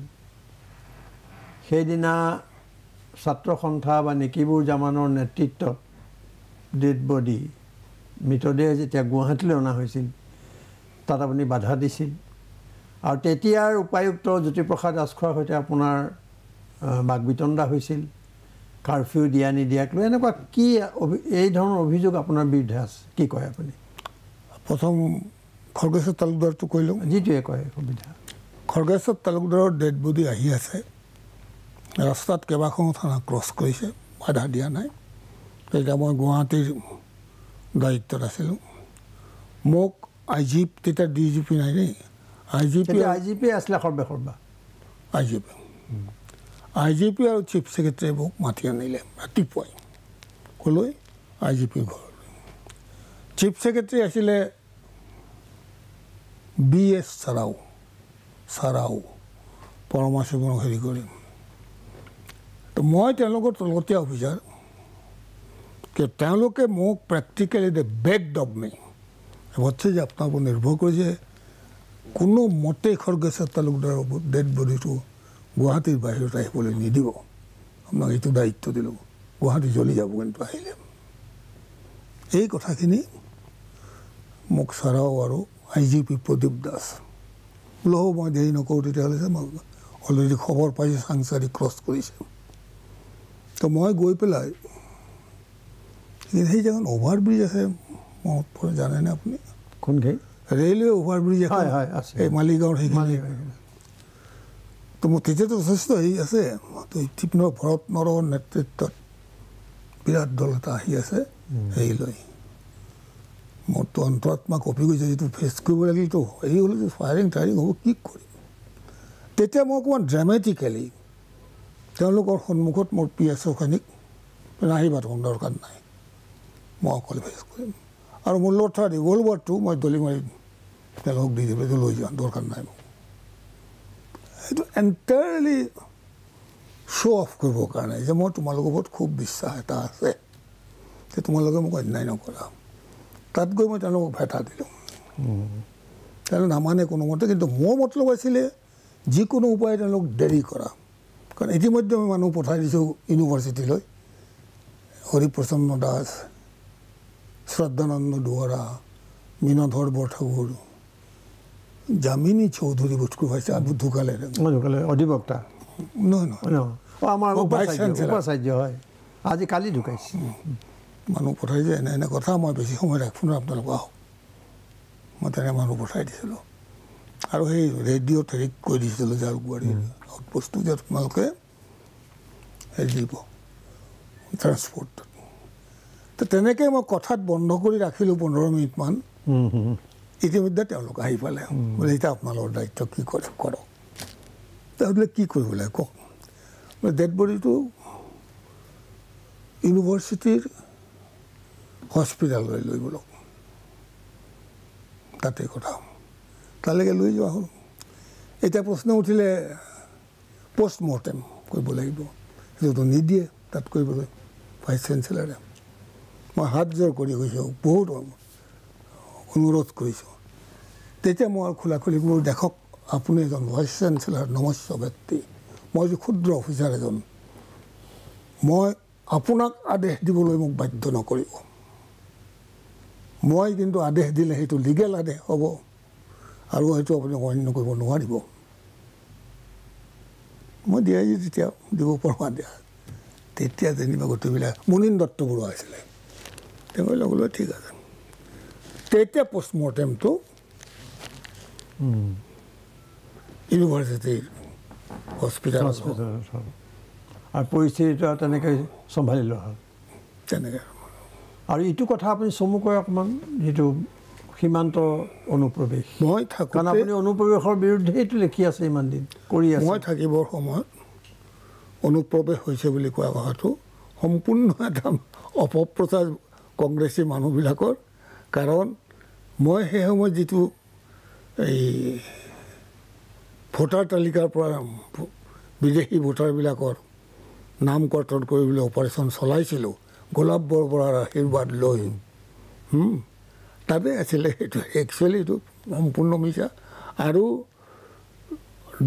সেইদিনা ছাত্ৰ সন্থা বা নিকিবুৰ জামানৰ নেতৃত্বত ডেড বডি মৃতদেহ যেতিয়া গুৱাহাটীলৈ অনা হৈছিল ৰাস্তাত আপুনি বাধা দিছিল আৰু তেতিয়াৰ উপায়ুক্ত জ্যোতিপ্ৰসাদ ৰাজখোৱাৰ সৈতে আপোনাৰ বাক বিতণ্ডা হৈছিল কাৰ্ফিউ দিয়া নিদিয়াক লৈ এনেকুৱা কি এই ধৰণৰ অভিযোগ আপোনাৰ বিৰুদ্ধে আছে কি কয় আপুনি প্ৰথম খৰ্গেশ্বৰ তালুকদাৰটো কৈ লওঁ যিটোৱে কয় সুবিধা খৰ্গেশ্বৰ তালুকদাৰৰ ডেড বডি আহি আছে ৰাস্তাত কেইবাখনো থানা ক্ৰছ কৰিছে বাধা দিয়া নাই তেতিয়া মই গুৱাহাটীৰ দায়িত্বত আছিলোঁ মোক আই জি পি তেতিয়া ডি জি পি নাই দেই I G P I G P আছিলে সৰ্বে সৰ্বা I G P I G P আৰু চিফ ছেক্ৰেটাৰী মোক মাতি আনিলে ৰাতিপুৱাই ক'লৈ আই জি পি ঘৰলৈ চিফ ছেক্ৰেটাৰী আছিলে বি এছ চাৰাও চাৰাও পৰমাশিৱৰ হেৰি কৰি তো মই তেওঁলোকৰ তলতীয়া অফিচাৰ তেওঁলোকে মোক প্ৰেক্টিকেলি দ্য বেগ ডব মি পথে যে আপোনাৰ ওপৰত নিৰ্ভৰ কৰি যে কোনো মতে খৰ্গেশ্বৰ তালুকদাৰৰ ডেড বডিটো গুৱাহাটীৰ বাহিৰত আহিবলৈ নিদিব আপোনাক এইটো দায়িত্ব দিলোঁ গুৱাহাটী জ্বলি যাব কিন্তু আহিলে এই কথাখিনি মোক চাৰাও আৰু I G P Pradip Das বোলো মই দেৰি নকৰোঁ তেতিয়াহ'লে যে মই অলৰেডি খবৰ পাইছে চাংচাৰী ক্ৰছ কৰিছে তো মই গৈ পেলাই সেই জেগাত অভাৰব্ৰিজ আছে মনত পৰে জানেনে আপুনি কোন ঘেৰি ৰেলৱে অভাৰ ব্ৰিজ এখন এই মালিগাঁৱৰ সেইখিনি তো মোৰ তেতিয়াতো যথেষ্ট হেৰি আছে টিপ্ন ভৰত নৰ নেতৃত্বত বিৰাট দল এটা আহি আছে হেৰি লৈ মোৰতো অন্তৰাত্মা কপি গৈছে যিটো ফেচ কৰিব লাগিলতো হেৰি হ'লে যে ফায়াৰিং টায়াৰিং হ'ব কি কৰিম তেতিয়া মই অকণমান ড্ৰেমেটিকেলি তেওঁলোকৰ সন্মুখত মোৰ পি এছ অ'খিনিক নাহিবা দৰকাৰ নাই মই অকলে ফেচ কৰিম আৰু মোৰ লগত থকা ৰিভলভাৰটো মই দলি মই বেলেগক দি দিম এইটো লৈ যোৱা দৰকাৰ নাই মোক এইটো এণ্টায়াৰলি শ্ব' অফ কৰিবৰ কাৰণে যে মই তোমালোকৰ ওপৰত খুব বিশ্বাস এটা আছে যে তোমালোকে মোক অন্যায় নকৰা তাত গৈ মই তেওঁলোকক ভেটা দিলোঁ তেওঁ নামানে কোনোমতে কিন্তু মোৰ মতলব আছিলে যিকোনো উপায় তেওঁলোক দেৰি কৰা কাৰণ ইতিমধ্যে মই মানুহ পঠাই দিছোঁ ইউনিভাৰ্চিটিলৈ হৰিপ্ৰসন্ন দাস শ্ৰদ্ধানন্দ দুৱৰা মীনধৰ বৰঠাকুৰ যামিনী চৌধুৰী বস্তু পাইছে আৰু ঢুকালে অধিবক্তা নহয় নহয় আমাৰ উপাচাৰ্য হয় আজি কালি ঢুকাইছে মানুহ পঠাই যে এনে এনে কথা মই বেছি সময় ৰাখোঁ ন আপোনালোক আহক মই তেনে মানুহ পঠাই দিছিলোঁ আৰু সেই ৰেডিঅ'ত হেৰি কৈ দিছিলোঁ যে আউটপষ্টটো যে তোমালোকে হেৰি দিব ট্ৰেঞ্চপৰ্টত তেনেকে মই কথাত বন্ধ কৰি ৰাখিলোঁ পোন্ধৰ মিনিটমান ইতিমধ্যে তেওঁলোক আহি পালে বোলে এতিয়া আপোনালোকৰ দায়িত্ব কি কৰে কৰক বোলে কি কৰিব লাগে কওক বোলে ডেড বডিটো ইউনিভাৰ্চিটিৰ হস্পিটেললৈ লৈ গ'লক তাতে কথা তালৈকে লৈ যোৱা হ'ল এতিয়া প্ৰশ্ন উঠিলে পষ্টমৰ্টেম কৰিব লাগিব সেইটোতো নিদিয়ে তাত কৰিবলৈ ভাইচ চেঞ্চেলাৰে মই হাত জোৰ কৰি গৈছোঁ বহুত অনুৰোধ কৰিছোঁ তেতিয়া মই খোলা খুলি মোৰ দেখক আপুনি এজন ভাইচ চেঞ্চেলাৰ নমস্য ব্যক্তি মই যে ক্ষুদ্ৰ অফিচাৰ এজন মই আপোনাক আদেশ দিবলৈ মোক বাধ্য নকৰিব মই কিন্তু আদেশ দিলে সেইটো লিগেল আদেশ হ'ব আৰু সেইটো আপুনি অন্য কৰিব নোৱাৰিব মই দিয়াই যেতিয়া দিব পৰা দিয়া তেতিয়া যেনিবা গোটেইবিলাক মুনীন দত্ত বৰুৱা আছিলে তেওঁলোকে ক'লো ঠিক আছে তেতিয়া পষ্ট মৰ্টেমটো ইউনিভাৰ্চিটিৰ হস্পিটেল আৰু পৰিস্থিতিটো তেনেকৈ চম্ভালি লোৱা হ'ল তেনেকৈ আৰু ইটো কথা আপুনি চমুকৈ অকণমান যিটো সীমান্ত অনুপ্ৰৱেশ মই থাকোঁ কাৰণ আপুনি অনুপ্ৰৱেশৰ বিৰুদ্ধে এইটো লিখি আছে ইমান দিন কৰি আছে মই থাকিবৰ সময়ত অনুপ্ৰৱেশ হৈছে বুলি কোৱা কথাটো সম্পূৰ্ণ এটা অপপ্ৰচাৰ কংগ্ৰেছী মানুহবিলাকৰ কাৰণ মই সেই সময়ত যিটো এই ভোটাৰ তালিকাৰ পৰা বিদেশী ভোটাৰবিলাকৰ নাম কৰ্তন কৰিবলৈ অপাৰেশ্যন চলাইছিলোঁ গোলাপ বৰবৰাৰ আশীৰ্বাদ লৈ তাতে আছিলে সেইটো একচুৱেলি এইটো সম্পূৰ্ণ মিছা আৰু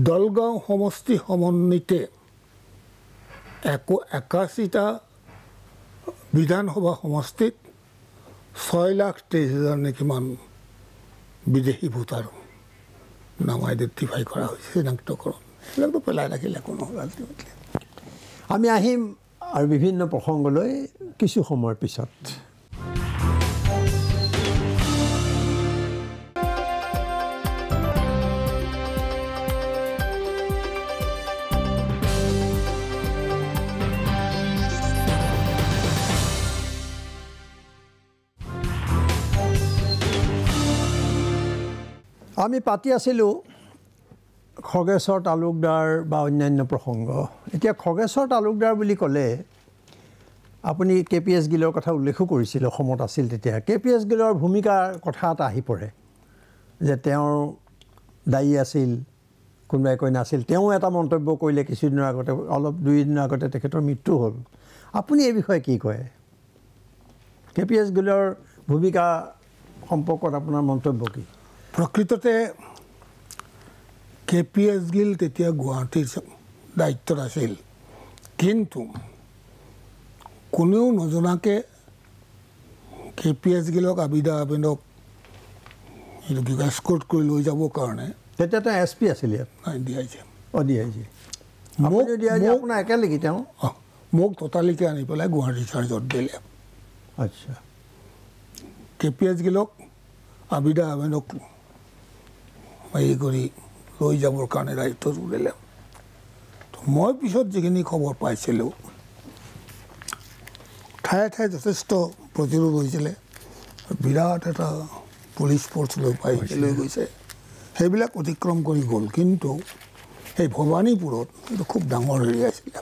দলগাঁও সমষ্টি সমন্বিতে একো একাশীটা বিধানসভা সমষ্টিত ছয় লাখ তেইশ হাজাৰ নে কিমান বিদেশী ভোটার নাম করা কৰা হৈছে চিনাক্তকৰণ সেইবিলাকতো পেলাই রাখিলে কোনো আল্টিমেটলি আমি আহিম আৰু বিভিন্ন প্ৰসংগলৈ কিছু সময়ৰ পিছত আমি পাতি আছিলোঁ খগেশ্বৰ তালুকদাৰ বা অন্যান্য প্ৰসংগ এতিয়া খগেশ্বৰ তালুকদাৰ বুলি ক'লে আপুনি কে পি এছ গিলৰ কথা উল্লেখো কৰিছিল অসমত আছিল তেতিয়া কে পি এছ গিলৰ ভূমিকাৰ কথা এটা আহি পৰে যে তেওঁৰ দায়ী আছিল কোনোবাই কৈ নাছিল তেওঁ এটা মন্তব্য কৰিলে কিছুদিনৰ আগতে অলপ দুই দুইদিনৰ আগতে তেখেতৰ মৃত্যু হ'ল আপুনি এই বিষয়ে কি কয় কে পি এছ গিলৰ ভূমিকা সম্পৰ্কত আপোনাৰ মন্তব্য কি প্ৰকৃততে কে পি এছ গিল তেতিয়া গুৱাহাটীৰ দায়িত্বত আছিল কিন্তু কোনেও নজনাকৈ কে পি এছ গিলক আবিদা আবেদক এইটো কি কয় স্কৰ্ট কৰি লৈ যাবৰ কাৰণে তেতিয়া তেওঁ এছ পি আছিল ইয়াত নাই ডি আই জি অঁ ডি আই জি মোক ডি আই জি আপোনাৰ একেলেকি তেওঁ অঁ মোক ততালিকে আনি পেলাই গুৱাহাটী চাৰ্জত দিলে আচ্ছা কে পি এছ গিলক আবিদা আবেদক হেৰি কৰি লৈ যাবৰ কাৰণে দায়িত্ব উলিয়ালে মই পিছত যিখিনি খবৰ পাইছিলোঁ ঠায়ে ঠায়ে যথেষ্ট প্ৰতিৰোধ হৈছিলে বিৰাট এটা পুলিচ ফৰ্চ লৈ পাই লৈ গৈছে সেইবিলাক অতিক্ৰম কৰি গ'ল কিন্তু সেই ভৱানীপুৰত এইটো খুব ডাঙৰ হেৰি আছিলে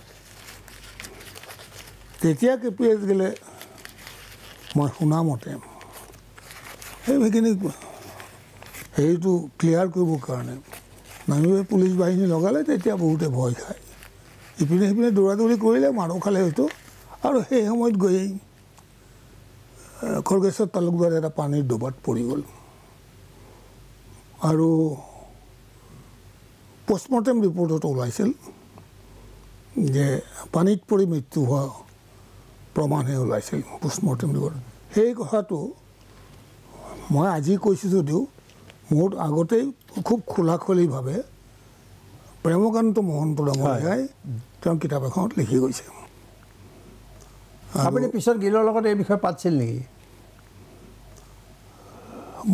তেতিয়া কে পি এছ গ'লে মই শুনামতে সেইখিনি সেইটো ক্লিয়াৰ কৰিবৰ কাৰণে মানুহে পুলিচ বাহিনী লগালে তেতিয়া বহুতে ভয় খায় ইপিনে সিপিনে দৌৰা দৌৰি কৰিলে মাৰো খালে হয়তো আৰু সেই সময়ত গৈয়ে খৰগেশ্বৰ তালুকদাৰ এটা পানীৰ ডবাত পৰি গ'ল আৰু পষ্টমৰ্টেম ৰিপৰ্টত ওলাইছিল যে পানীত পৰি মৃত্যু হোৱা প্ৰমাণহে ওলাইছিল পষ্টমৰ্টেম ৰিপৰ্ট সেই কথাটো মই আজি কৈছোঁ যদিও মোৰ আগতেই খুব খোলাখুলিভাৱে প্ৰেমকান্ত মোহন প্ৰদমাই তেওঁ কিতাপ এখন লিখি গৈছে আপুনি পিছত গিলৰ লগত এই বিষয়ে পাতিছিল নেকি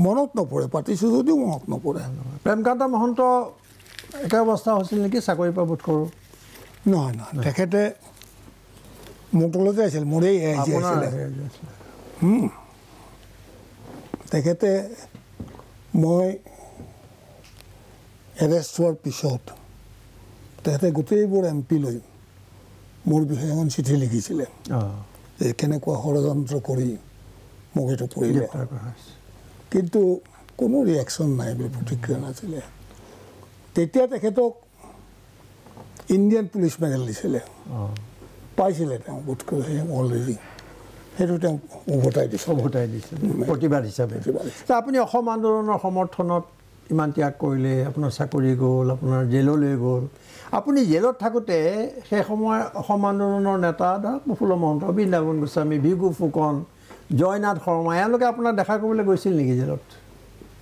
মনত নপৰে পাতিছোঁ যদিও মনত নপৰে প্ৰেমকান্ত মহন্ত একে অৱস্থা হৈছিল নেকি চাকৰি পৰা বোধ কৰোঁ নহয় নহয় তেখেতে মোৰ তলতে আছিল মোৰেই তেখেতে মই এৰেষ্ট হোৱাৰ পিছত তেখেতে গোটেইবোৰ এম পি লৈ মোৰ বিষয়ে এখন চিঠি লিখিছিলে যে কেনেকুৱা ষড়যন্ত্ৰ কৰি মোক এইটো কৰিলে কিন্তু কোনো ৰিয়েকশ্যন নাই বুলি প্ৰতিক্ৰিয়া নাছিলে তেতিয়া তেখেতক ইণ্ডিয়ান পুলিচ মেডেল দিছিলে পাইছিলে তেওঁ বোধকৰি অলৰেডি সেইটো তেওঁক উভতাই দিছে উভতাই দিছে প্ৰতিবাদ হিচাপে আপুনি অসম আন্দোলনৰ সমৰ্থনত ইমান ত্যাগ কৰিলে আপোনাৰ চাকৰি গ'ল আপোনাৰ জেললৈ গ'ল আপুনি জেলত থাকোঁতে সেই সময়ৰ অসম আন্দোলনৰ নেতা ধৰক প্ৰফুল্ল মহন্ত বৃন্দাবন গোস্বামী ভিগু ফুকন জয়নাথ শৰ্মা এওঁলোকে আপোনাক দেখা কৰিবলৈ গৈছিল নেকি জেলত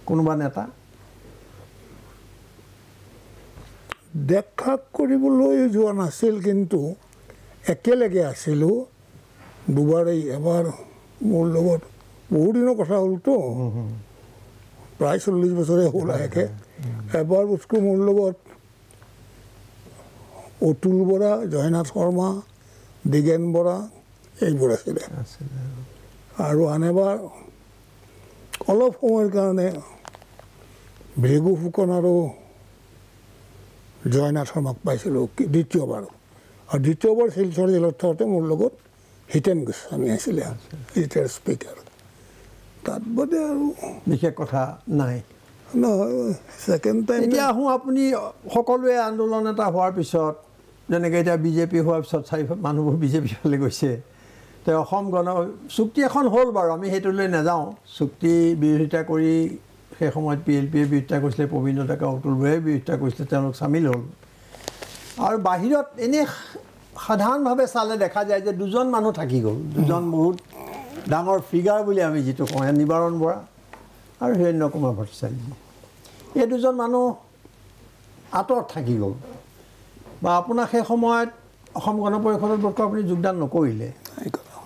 কোনোবা নেতা দেখা কৰিবলৈ যোৱা নাছিল কিন্তু একেলগে আছিলোঁ দুবাৰেই এবাৰ মোৰ লগত বহু দিনৰ কথা হ'লতো প্ৰায় চল্লিছ বছৰে হ'ল লাহেকে এবাৰ বস্তু মোৰ লগত অতুল বৰা জয়নাথ শৰ্মা দিগেন বৰা এইবোৰ আছিলে আৰু আন এবাৰ অলপ সময়ৰ কাৰণে ভেগু ফুকন আৰু জয়নাথ শৰ্মাক পাইছিলোঁ দ্বিতীয়বাৰ আৰু দ্বিতীয়বাৰ শিলচৰ জেলত থওঁতে মোৰ লগত হিতেন গোস্বামী আছিলে ৰিটায়াৰ স্পীকাৰ তাত বাদে আৰু বিশেষ কথা নাই নহয় ছেকেণ্ড টাইম এতিয়া আহোঁ আপুনি সকলোৱে আন্দোলন এটা হোৱাৰ পিছত যেনেকৈ এতিয়া বিজেপি হোৱাৰ পিছত চাৰি মানুহবোৰ বিজেপি ফালে গৈছে তেওঁ অসম গণ চুক্তি এখন হ'ল বাৰু আমি সেইটোলৈ নাযাওঁ চুক্তি বিৰোধিতা কৰি সেই সময়ত পি এল পিয়ে বিৰোধিতা কৰিছিলে প্ৰবীণ ডেকা অতুল বৰাই বিৰোধিতা কৰিছিলে তেওঁলোক চামিল হ'ল আৰু বাহিৰত এনেই সাধাৰণভাৱে চালে দেখা যায় যে দুজন মানুহ থাকি গ'ল দুজন বহুত ডাঙৰ ফিগাৰ বুলি আমি যিটো কওঁ নিবাৰণ বৰা আৰু হিৰণ্য কুমাৰ ভট্টাচাৰ্য এই দুজন মানুহ আঁতৰত থাকি গ'ল বা আপোনাক সেই সময়ত অসম গণ পৰিষদত বোধকৰ আপুনি যোগদান নকৰিলে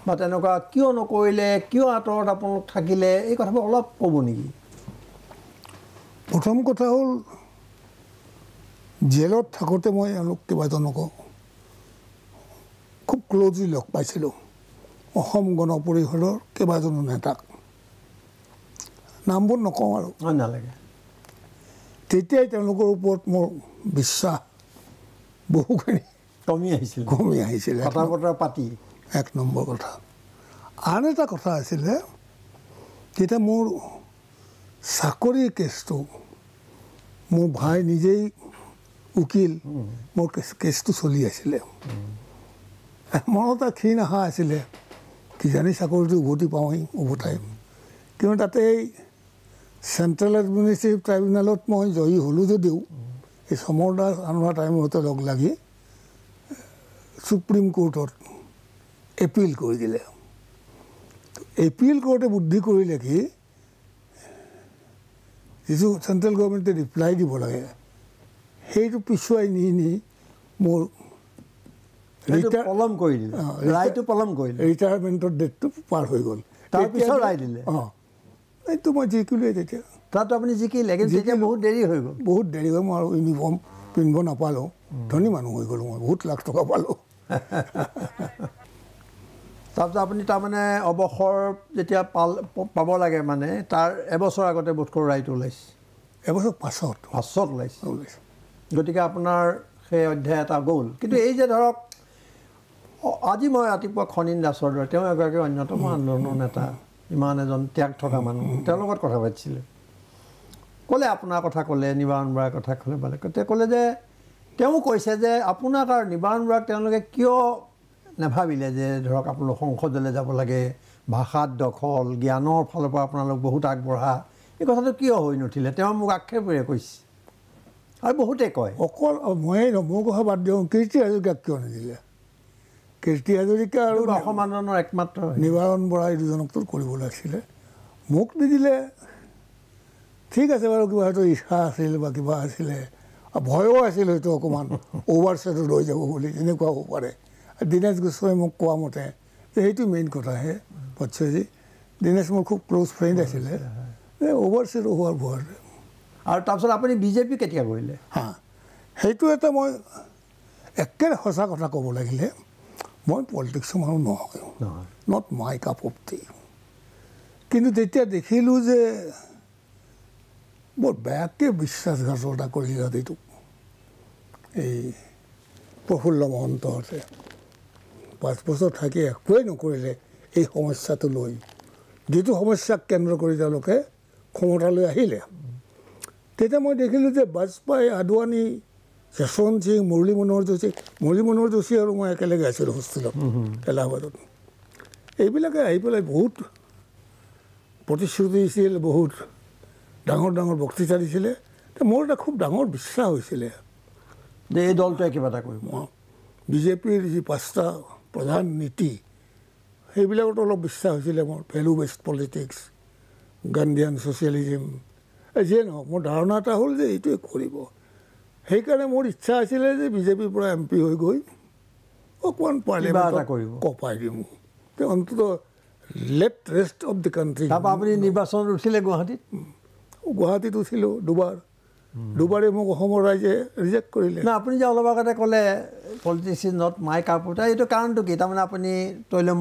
বা তেনেকুৱা কিয় নকৰিলে কিয় আঁতৰত আপোনালোক থাকিলে এই কথাবোৰ অলপ ক'ব নেকি প্ৰথম কথা হ'ল জেলত থাকোঁতে মই এওঁলোক কেইবাজনো কওঁ খুব ক্ল'জলি লগ পাইছিলোঁ অসম গণ পৰিষদৰ কেইবাজনো নেতাক নামবোৰ নকওঁ আৰু নালাগে তেতিয়াই তেওঁলোকৰ ওপৰত মোৰ বিশ্বাস বহুখিনি কমি আহিছিল কমি আহিছিলে কথা বতৰা পাতি এক নম্বৰ কথা আন এটা কথা আছিলে তেতিয়া মোৰ চাকৰিৰ কেছটো মোৰ ভাই নিজেই উকিল মোৰ কেছ কেছটো চলি আছিলে মনত এটা ক্ষীণ আশা আছিলে কিজানি চাকৰিটো উভতি পাওঁহি উভতাই কিন্তু তাতে এই চেণ্ট্ৰেল এডমিনিষ্ট্ৰেটিভ ট্ৰাইব্যুনেলত মই জয়ী হ'লোঁ যদিও এই সমৰ দাস আনোৱাৰ টাইমতে লগ লাগি চুপ্ৰিম কোৰ্টত এপিল কৰি দিলে এপিল কৰোঁতে বুদ্ধি কৰিলে কি যিটো চেণ্ট্ৰেল গভৰ্ণমেণ্টে ৰিপ্লাই দিব লাগে সেইটো পিছুৱাই নি নি মোৰ পলম কৰি দিলে ৰায়টো পলম কৰিলে ৰিটায়াৰমেণ্টৰ ডেটটো পাৰ হৈ গ'ল তাৰপিছত ৰায় দিলে অঁ এইটো মই জিকিলোৱেই তেতিয়া তাতো আপুনি জিকিলে কিন্তু তেতিয়া বহুত দেৰি হৈ গ'ল বহুত দেৰি হ'ল মই আৰু ইউনিফৰ্ম পিন্ধিব নাপালোঁ ধনী মানুহ হৈ গ'লোঁ মই বহুত লাখ টকা পালোঁ তাৰপিছত আপুনি তাৰমানে অৱসৰ যেতিয়া পাল পাব লাগে মানে তাৰ এবছৰ আগতে বোধ কৰোঁ ৰায়টো ওলাইছে এবছৰ পাছত পাছত ওলাইছে ওলাইছে গতিকে আপোনাৰ সেই অধ্যায় এটা গ'ল কিন্তু এই যে ধৰক আজি মই ৰাতিপুৱা খনিন দাসৰ দৰে তেওঁ এগৰাকী অন্যতম আন্দোলনৰ নেতা ইমান এজন ত্যাগ থকা মানুহ তেওঁৰ লগত কথা পাতিছিলে ক'লে আপোনাৰ কথা ক'লে নিবাৰণ বৰাৰ কথা ক'লে পালে তেওঁ ক'লে যে তেওঁ কৈছে যে আপোনাক আৰু নিবাৰণ বৰাক তেওঁলোকে কিয় নাভাবিলে যে ধৰক আপোনালোক সংসদলৈ যাব লাগে ভাষাত দখল জ্ঞানৰ ফালৰ পৰা আপোনালোক বহুত আগবঢ়া এই কথাটো কিয় হৈ নুঠিলে তেওঁ মোক আক্ষেপেৰে কৈছে আৰু বহুতে কয় অকল মই মোক কথা বাদ দিওঁ কৃষ্টি আয়োগ কিয় নিদিলে কীৰ্তি হাজৰিকা আৰু অসমানৰ একমাত্ৰ নিবাৰণ বৰা বৰাই দুজনকতো কৰিবলৈ আছিলে মোক নিদিলে ঠিক আছে বাৰু কিবা হয়তো ইচ্ছা আছিল বা কিবা আছিলে ভয়ো আছিল হয়তো অকণমান অ'ভাৰ চেট লৈ যাব বুলি এনেকুৱা হ'ব পাৰে দীনেশ গোস্বামী মোক কোৱা মতে যে সেইটো মেইন কথাহে পৎসজী দীনেশ মোৰ খুব ক্ল'জ ফ্ৰেণ্ড আছিলে অ'ভাৰ চেট হোৱাৰ ভয় আৰু তাৰপিছত আপুনি বিজেপি কেতিয়া কৰিলে হা সেইটো এটা মই একেৰে সঁচা কথা ক'ব লাগিলে মই পলিটিক্সৰ মানুহ নহয় not my cup of tea কিন্তু তেতিয়া দেখিলোঁ যে বৰ বেয়াকৈ এটা কৰি জাতিটোক এই প্ৰফুল্ল মহন্তহঁতে পাঁচ বছৰ থাকি একোৱেই নকৰিলে এই সমস্যাটো লৈ যিটো সমস্যাক কেন্দ্ৰ কৰি তেওঁলোকে ক্ষমতালৈ আহিলে তেতিয়া মই দেখিলোঁ যে বাজপেয়ী আদৱানী যশৱন্ত সিং মুৰলী মনোহৰ যোশী মুৰলী মনোহৰ যোশী আৰু মই একেলগে আছিলোঁ হোষ্টেলত এলাহাবাদত এইবিলাকে আহি পেলাই বহুত প্ৰতিশ্ৰুতি দিছিল বহুত ডাঙৰ ডাঙৰ বক্তৃতা দিছিলে মোৰ এটা খুব ডাঙৰ বিশ্বাস হৈছিলে যে এই দলটোৱে কিবা এটা কৰিব বিজেপিৰ যি পাঁচটা প্ৰধান নীতি সেইবিলাকত অলপ বিশ্বাস হৈছিলে মোৰ value based politics Gandhian socialism যিয়ে নহওক মোৰ ধাৰণা এটা হ'ল যে এইটোৱে কৰিব সেইকাৰণে মোৰ ইচ্ছা আছিলে যে বিজেপিৰ পৰা এম পি হৈ গৈ অকণমান পাৰ্লিয়ামেণ্ট কপাই দিম তেওঁ অন্ততঃ left rest of the country তাৰপৰা আপুনি নিৰ্বাচনত উঠিলে গুৱাহাটীত গুৱাহাটীত উঠিলোঁ দুবাৰ দুবাৰেই মোক অসমৰ ৰাইজে ৰিজেক্ট কৰিলে নাই আপুনি যে অলপ আগতে ক'লে পলিটিচি নট মাই কাপোৰ এইটো কাৰণটো কি তাৰমানে আপুনি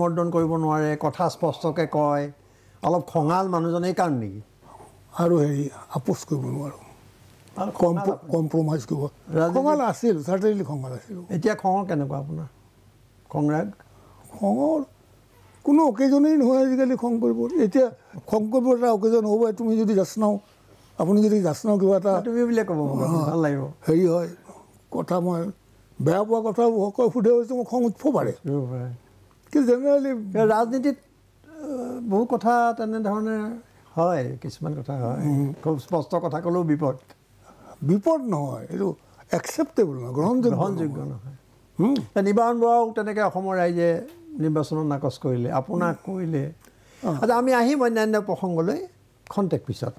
মৰ্দন কৰিব নোৱাৰে কথা স্পষ্টকৈ কয় অলপ খঙাল মানুহজন এই কাৰণ নেকি আৰু হেৰি আপোচ কৰিব নোৱাৰোঁ কম্প্ৰমাইজ কৰিব খঙাল আছিল চাৰ্টেনলি খঙাল আছিল এতিয়া খঙৰ কেনেকুৱা আপোনাৰ খংৰাগ খঙৰ কোনো অকেজনেই নহয় আজিকালি খং কৰিব এতিয়া খং কৰিব এটা অকেজন হ'ব তুমি যদি জাচনাও আপুনি যদি জাচনাও কিবা এটা তুমি বুলি ক'ব ভাল লাগিব হেৰি হয় কথা মই বেয়া পোৱা কথা সকলো সুধে হৈছে মোৰ খং উঠিব পাৰে কিন্তু জেনেৰেলি ৰাজনীতিত বহু কথা তেনেধৰণে হয় কিছুমান কথা হয় খুব স্পষ্ট কথা ক'লেও বিপদ বিপদ নহয় এইটো একচেপ্টেবল নহয় গ্ৰহণযোগ্য নহয় নিবাৰণ বৰাও তেনেকৈ অসমৰ ৰাইজে নিৰ্বাচনত নাকচ কৰিলে আপোনাক কৰিলে আচ্ছা আমি আহিম অন্যান্য প্ৰসংগলৈ খন্তেক পিছত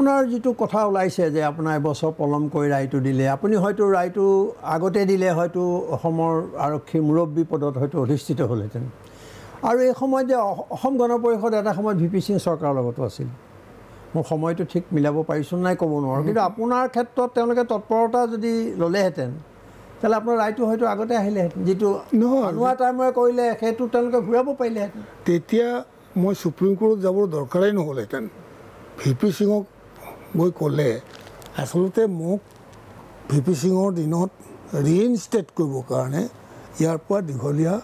আপোনাৰ যিটো কথা ওলাইছে যে আপোনাৰ এবছৰ পলমকৈ ৰায়টো দিলে আপুনি হয়তো ৰায়টো আগতে দিলে হয়তো অসমৰ আৰক্ষীৰ মুৰব্বী পদত হয়তো অধিষ্ঠিত হ'লহেঁতেন আৰু এই সময়ত যে অসম গণ পৰিষদ এটা সময়ত ভি পি সিং চৰকাৰৰ লগতো আছিল মোৰ সময়টো ঠিক মিলাব পাৰিছোঁ নাই ক'ব নোৱাৰোঁ কিন্তু আপোনাৰ ক্ষেত্ৰত তেওঁলোকে তৎপৰতা যদি ল'লেহেঁতেন তেতিয়াহ'লে আপোনাৰ ৰায়টো হয়তো আগতে আহিলেহেঁতেন যিটো নোহোৱা টাইমে কৰিলে সেইটো তেওঁলোকে ঘূৰাব পাৰিলেহেঁতেন তেতিয়া মই সুপ্ৰিম কোৰ্টত যাবৰ দৰকাৰেই নহ'লহেঁতেন ভি পি সিঙক গৈ ক'লে আচলতে মোক ভি পি সিঙৰ দিনত ৰিইনষ্টেট কৰিবৰ কাৰণে ইয়াৰ পৰা দীঘলীয়া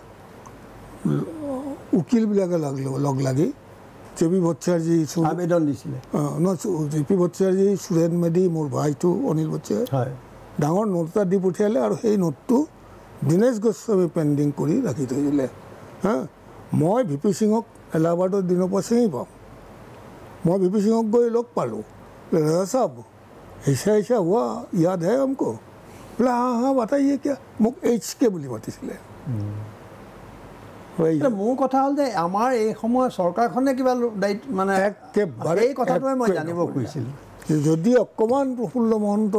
উকিলবিলাকে লগ লগ লাগি জে পি ভট্টাচাৰ্যী আবেদন দিছিলে অঁ ন জে পি ভট্টাচাৰ্যী সুৰেণ মেধি মোৰ ভাইটো অনিল ভট্টাচাৰ্য ডাঙৰ নোট এটা দি পঠিয়ালে আৰু সেই নোটটো দীনেশ গোস্বামী পেণ্ডিং কৰি ৰাখি থৈ দিলে হা মই ভি পি সিঙক এলাহাবাদৰ দিনৰ পৰা চিনি পাওঁ মই ভি পি সিঙক গৈ লগ পালোঁ रजा साहब ऐसा ऐसा हुआ याद है हमको बोले हाँ हाँ बताइए क्या मुख एच के बोली मतिले মোৰ কথা হ'ল যে আমাৰ এই সময়ত চৰকাৰখনে কিবা মানে যদি অকণমান প্ৰফুল্ল মহন্ত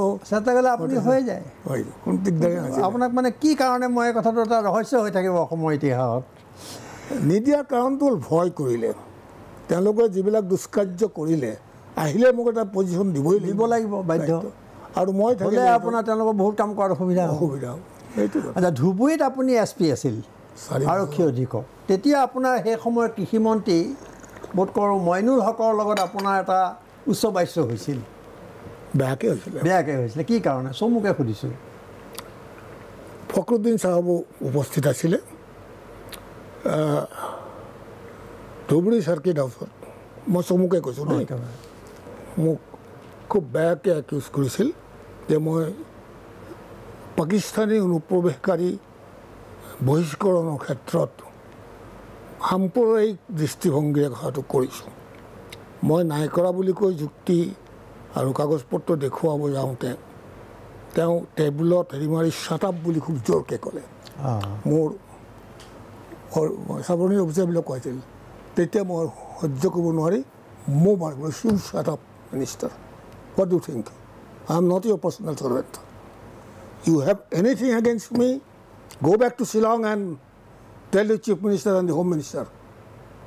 আপোনাক মানে কি কাৰণে মই কথাটো এটা ৰহস্য হৈ থাকিব অসমৰ ইতিহাসত নিদিয়াৰ কাৰণটো হ'ল ভয় কৰিলে তেওঁলোকে যিবিলাক দুষ্কাৰ্য কৰিলে আহিলে মোক এটা পজিশ্যন দিবই দিব লাগিব বাধ্য আৰু মই থাকিলে আপোনাৰ তেওঁলোকৰ বহুত কাম কৰাৰ অসুবিধা অসুবিধা হ'ব সেইটো আচ্ছা ধুবুৰীত আপুনি এছ পি আছিল আৰক্ষী অধীক্ষক তেতিয়া আপোনাৰ সেই সময়ৰ কৃষিমন্ত্ৰী বোধ কৰোঁ মইনুল হকৰ লগত আপোনাৰ এটা উচ্চ বাচ্য হৈছিল বেয়াকৈ হৈছিলে বেয়াকৈ হৈছিলে কি কাৰণে চমুকে সুধিছোঁ ফকৰুদ্দিন চাহাবো উপস্থিত আছিলে ধুবুৰী চাৰ্কিট হাউচত মই চমুকে কৈছোঁ মোক খুব বেয়াকৈ একিউজ কৰিছিল যে মই পাকিস্তানী অনুপ্ৰৱেশকাৰী বহিষ্কৰণৰ ক্ষেত্ৰত সাম্প্ৰদায়িক দৃষ্টিভংগীৰে কথাটো কৰিছোঁ মই নাই কৰা বুলি কৈ যুক্তি আৰু কাগজ পত্ৰ দেখুৱাব যাওঁতে তেওঁ টেবুলত হেৰি মাৰি শ্বাটাপ বুলি খুব জোৰকৈ ক'লে মোৰ সাৱৰণীয় অভিযানবিলাক কৈছিল তেতিয়া মই সহ্য কৰিব নোৱাৰি মোৰ মাৰিবলৈ চুৰ শ্বাটাপ minister. What do you think? I am not your personal servant. You have anything against me? Go back to Shillong and tell the chief minister and the home minister.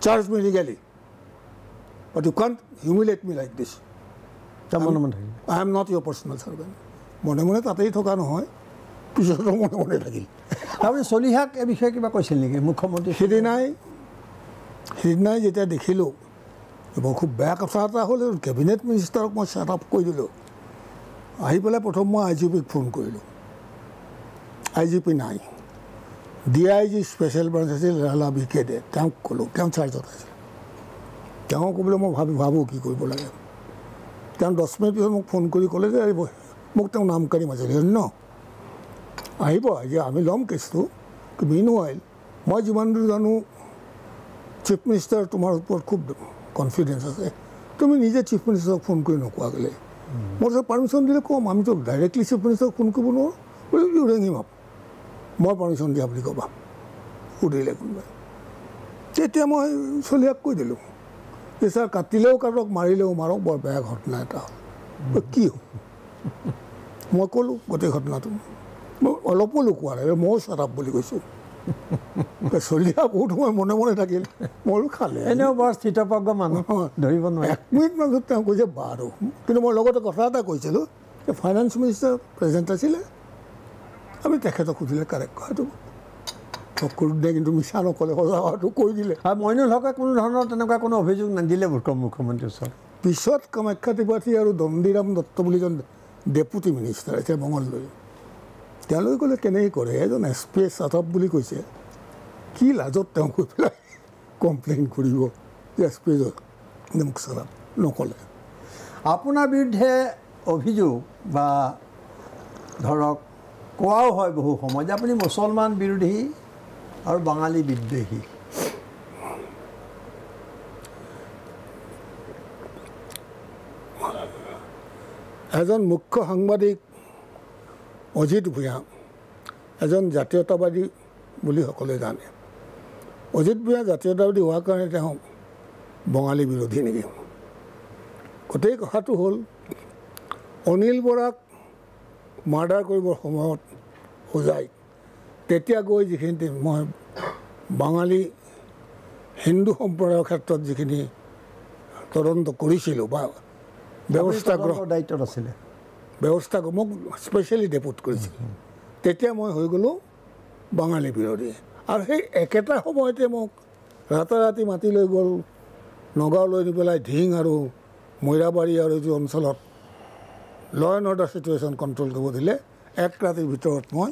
Charge me legally. But you can't humiliate me like this. I am not your personal servant. মনে মনে তাতেই থকা নহয় পিছতো মনে মনে থাকিল আপুনি চলিহাক এই বিষয়ে কিবা কৈছিল নেকি মুখ্যমন্ত্ৰী সেইদিনাই সেইদিনাই যেতিয়া দেখিলোঁ এবং খুব বেয়া কথা এটা হ'ল কেবিনেট মিনিষ্টাৰক মই চেট আপ কৰি দিলোঁ আহি পেলাই প্ৰথম মই আই জি পিক ফোন কৰিলোঁ আই জি পি নাই D I G special branch আছিল লালা বি কে দে তেওঁক ক'লোঁ তেওঁ চাৰ্জত আছিল তেওঁ ক'বলৈ মই ভাবি ভাবোঁ কি কৰিব লাগে তেওঁ দহ মিনিট পিছত মোক ফোন কৰি ক'লে যে আহিব মোক তেওঁ নাম নামকাৰী মাজেৰে ন আহিব আজি আমি ল'ম কেছটো মিন ৱাইল মই যিমান দূৰ জানো চিফ মিনিষ্টাৰ তোমাৰ ওপৰত খুব কনফিডেঞ্চ আছে তুমি নিজে চিফ মিনিষ্টাৰক ফোন কৰি নোকোৱা কেলে মোৰ ওচৰত পাৰ্মিশ্যন দিলে ক'ম আমি তোক ডাইৰেক্টলি চিফ মিনিষ্টাৰক ফোন কৰিব নোৱাৰোঁ বোলে ৰেঙিম আপ মই পাৰ্মিশ্যন দিয়া বুলি ক'বা সুধিলে কোনোবাই তেতিয়া মই চলিয়াক কৈ দিলোঁ যে ছাৰ কাটিলেও কাটক মাৰিলেও মাৰক বৰ বেয়া ঘটনা এটা হ'ল কি হ'ল মই ক'লোঁ গোটেই ঘটনাটো মই অলপো লুকোৱা নাই ময়ো শ্বাৰাপ বুলি কৈছোঁ চলিয়া বহুত সময় মনে মনে থাকিল মইও খালে এনেও বাৰু স্থিতপ্ৰজ্ঞ মানুহ ধৰিব নোৱাৰে এক মিনিট মাজত তেওঁ কৈছে বাৰু কিন্তু মই লগতে কথা এটা কৈছিলোঁ যে ফাইনেন্স মিনিষ্টাৰ প্ৰেজেণ্ট আছিলে আমি তেখেতক সুধিলে কাৰেক্ট কৰাটো ফকৰুদ্দিনে কিন্তু মিছা নক'লে সজাগ হোৱাটো কৈ দিলে আৰু মইনুল হকে কোনো ধৰণৰ তেনেকুৱা কোনো অভিযোগ নিদিলে ভূতকম মুখ্যমন্ত্ৰীৰ ওচৰত পিছত কামাখ্যা ত্ৰিপাঠী আৰু দণ্ডীৰাম দত্ত বুলি এজন ডেপুটি মিনিষ্টাৰ এতিয়া মঙলদৈ তেওঁলোকে কেনেকৈ কৰে এজন এছ পি এছ ষ্টাৰ্টআপ বুলি কৈছে কি লাজত তেওঁ গৈ পেলাই কমপ্লেইন কৰিব যে এছ পি এছত মোক ষ্টাৰ্টআপ নক'লে আপোনাৰ বিৰুদ্ধে অভিযোগ বা ধৰক কোৱাও হয় বহু সময় যে আপুনি মুছলমান বিৰোধী আৰু বাঙালী বিদ্বেষী এজন মুখ্য সাংবাদিক অজিত ভূঞা এজন জাতীয়তাবাদী বুলি সকলোৱে জানে অজিত ভূঞা জাতীয়তাবাদী হোৱাৰ কাৰণে তেওঁ বঙালী বিৰোধী নেকি গোটেই কথাটো হ'ল অনিল বৰাক মাৰ্ডাৰ কৰিবৰ সময়ত সজাই তেতিয়া গৈ যিখিনি মই বাঙালী হিন্দু সম্প্ৰদায়ৰ ক্ষেত্ৰত যিখিনি তদন্ত কৰিছিলোঁ বা ব্যৱস্থা গ্ৰহণৰ দায়িত্বত আছিলে ব্যৱস্থা মোক স্পেচিয়েলি ডেপুট কৰিছিল তেতিয়া মই হৈ গ'লোঁ বাঙালী বিৰোধী আৰু সেই একেটা সময়তে মোক ৰাতি মাতি লৈ গ'ল নগাঁও লৈ নি পেলাই ঢিং আৰু মৈৰাবাৰী আৰু এইটো অঞ্চলত ল এণ্ড অৰ্ডাৰ চিটুৱেশ্যন কণ্ট্ৰল কৰিব দিলে এক ৰাতিৰ ভিতৰত মই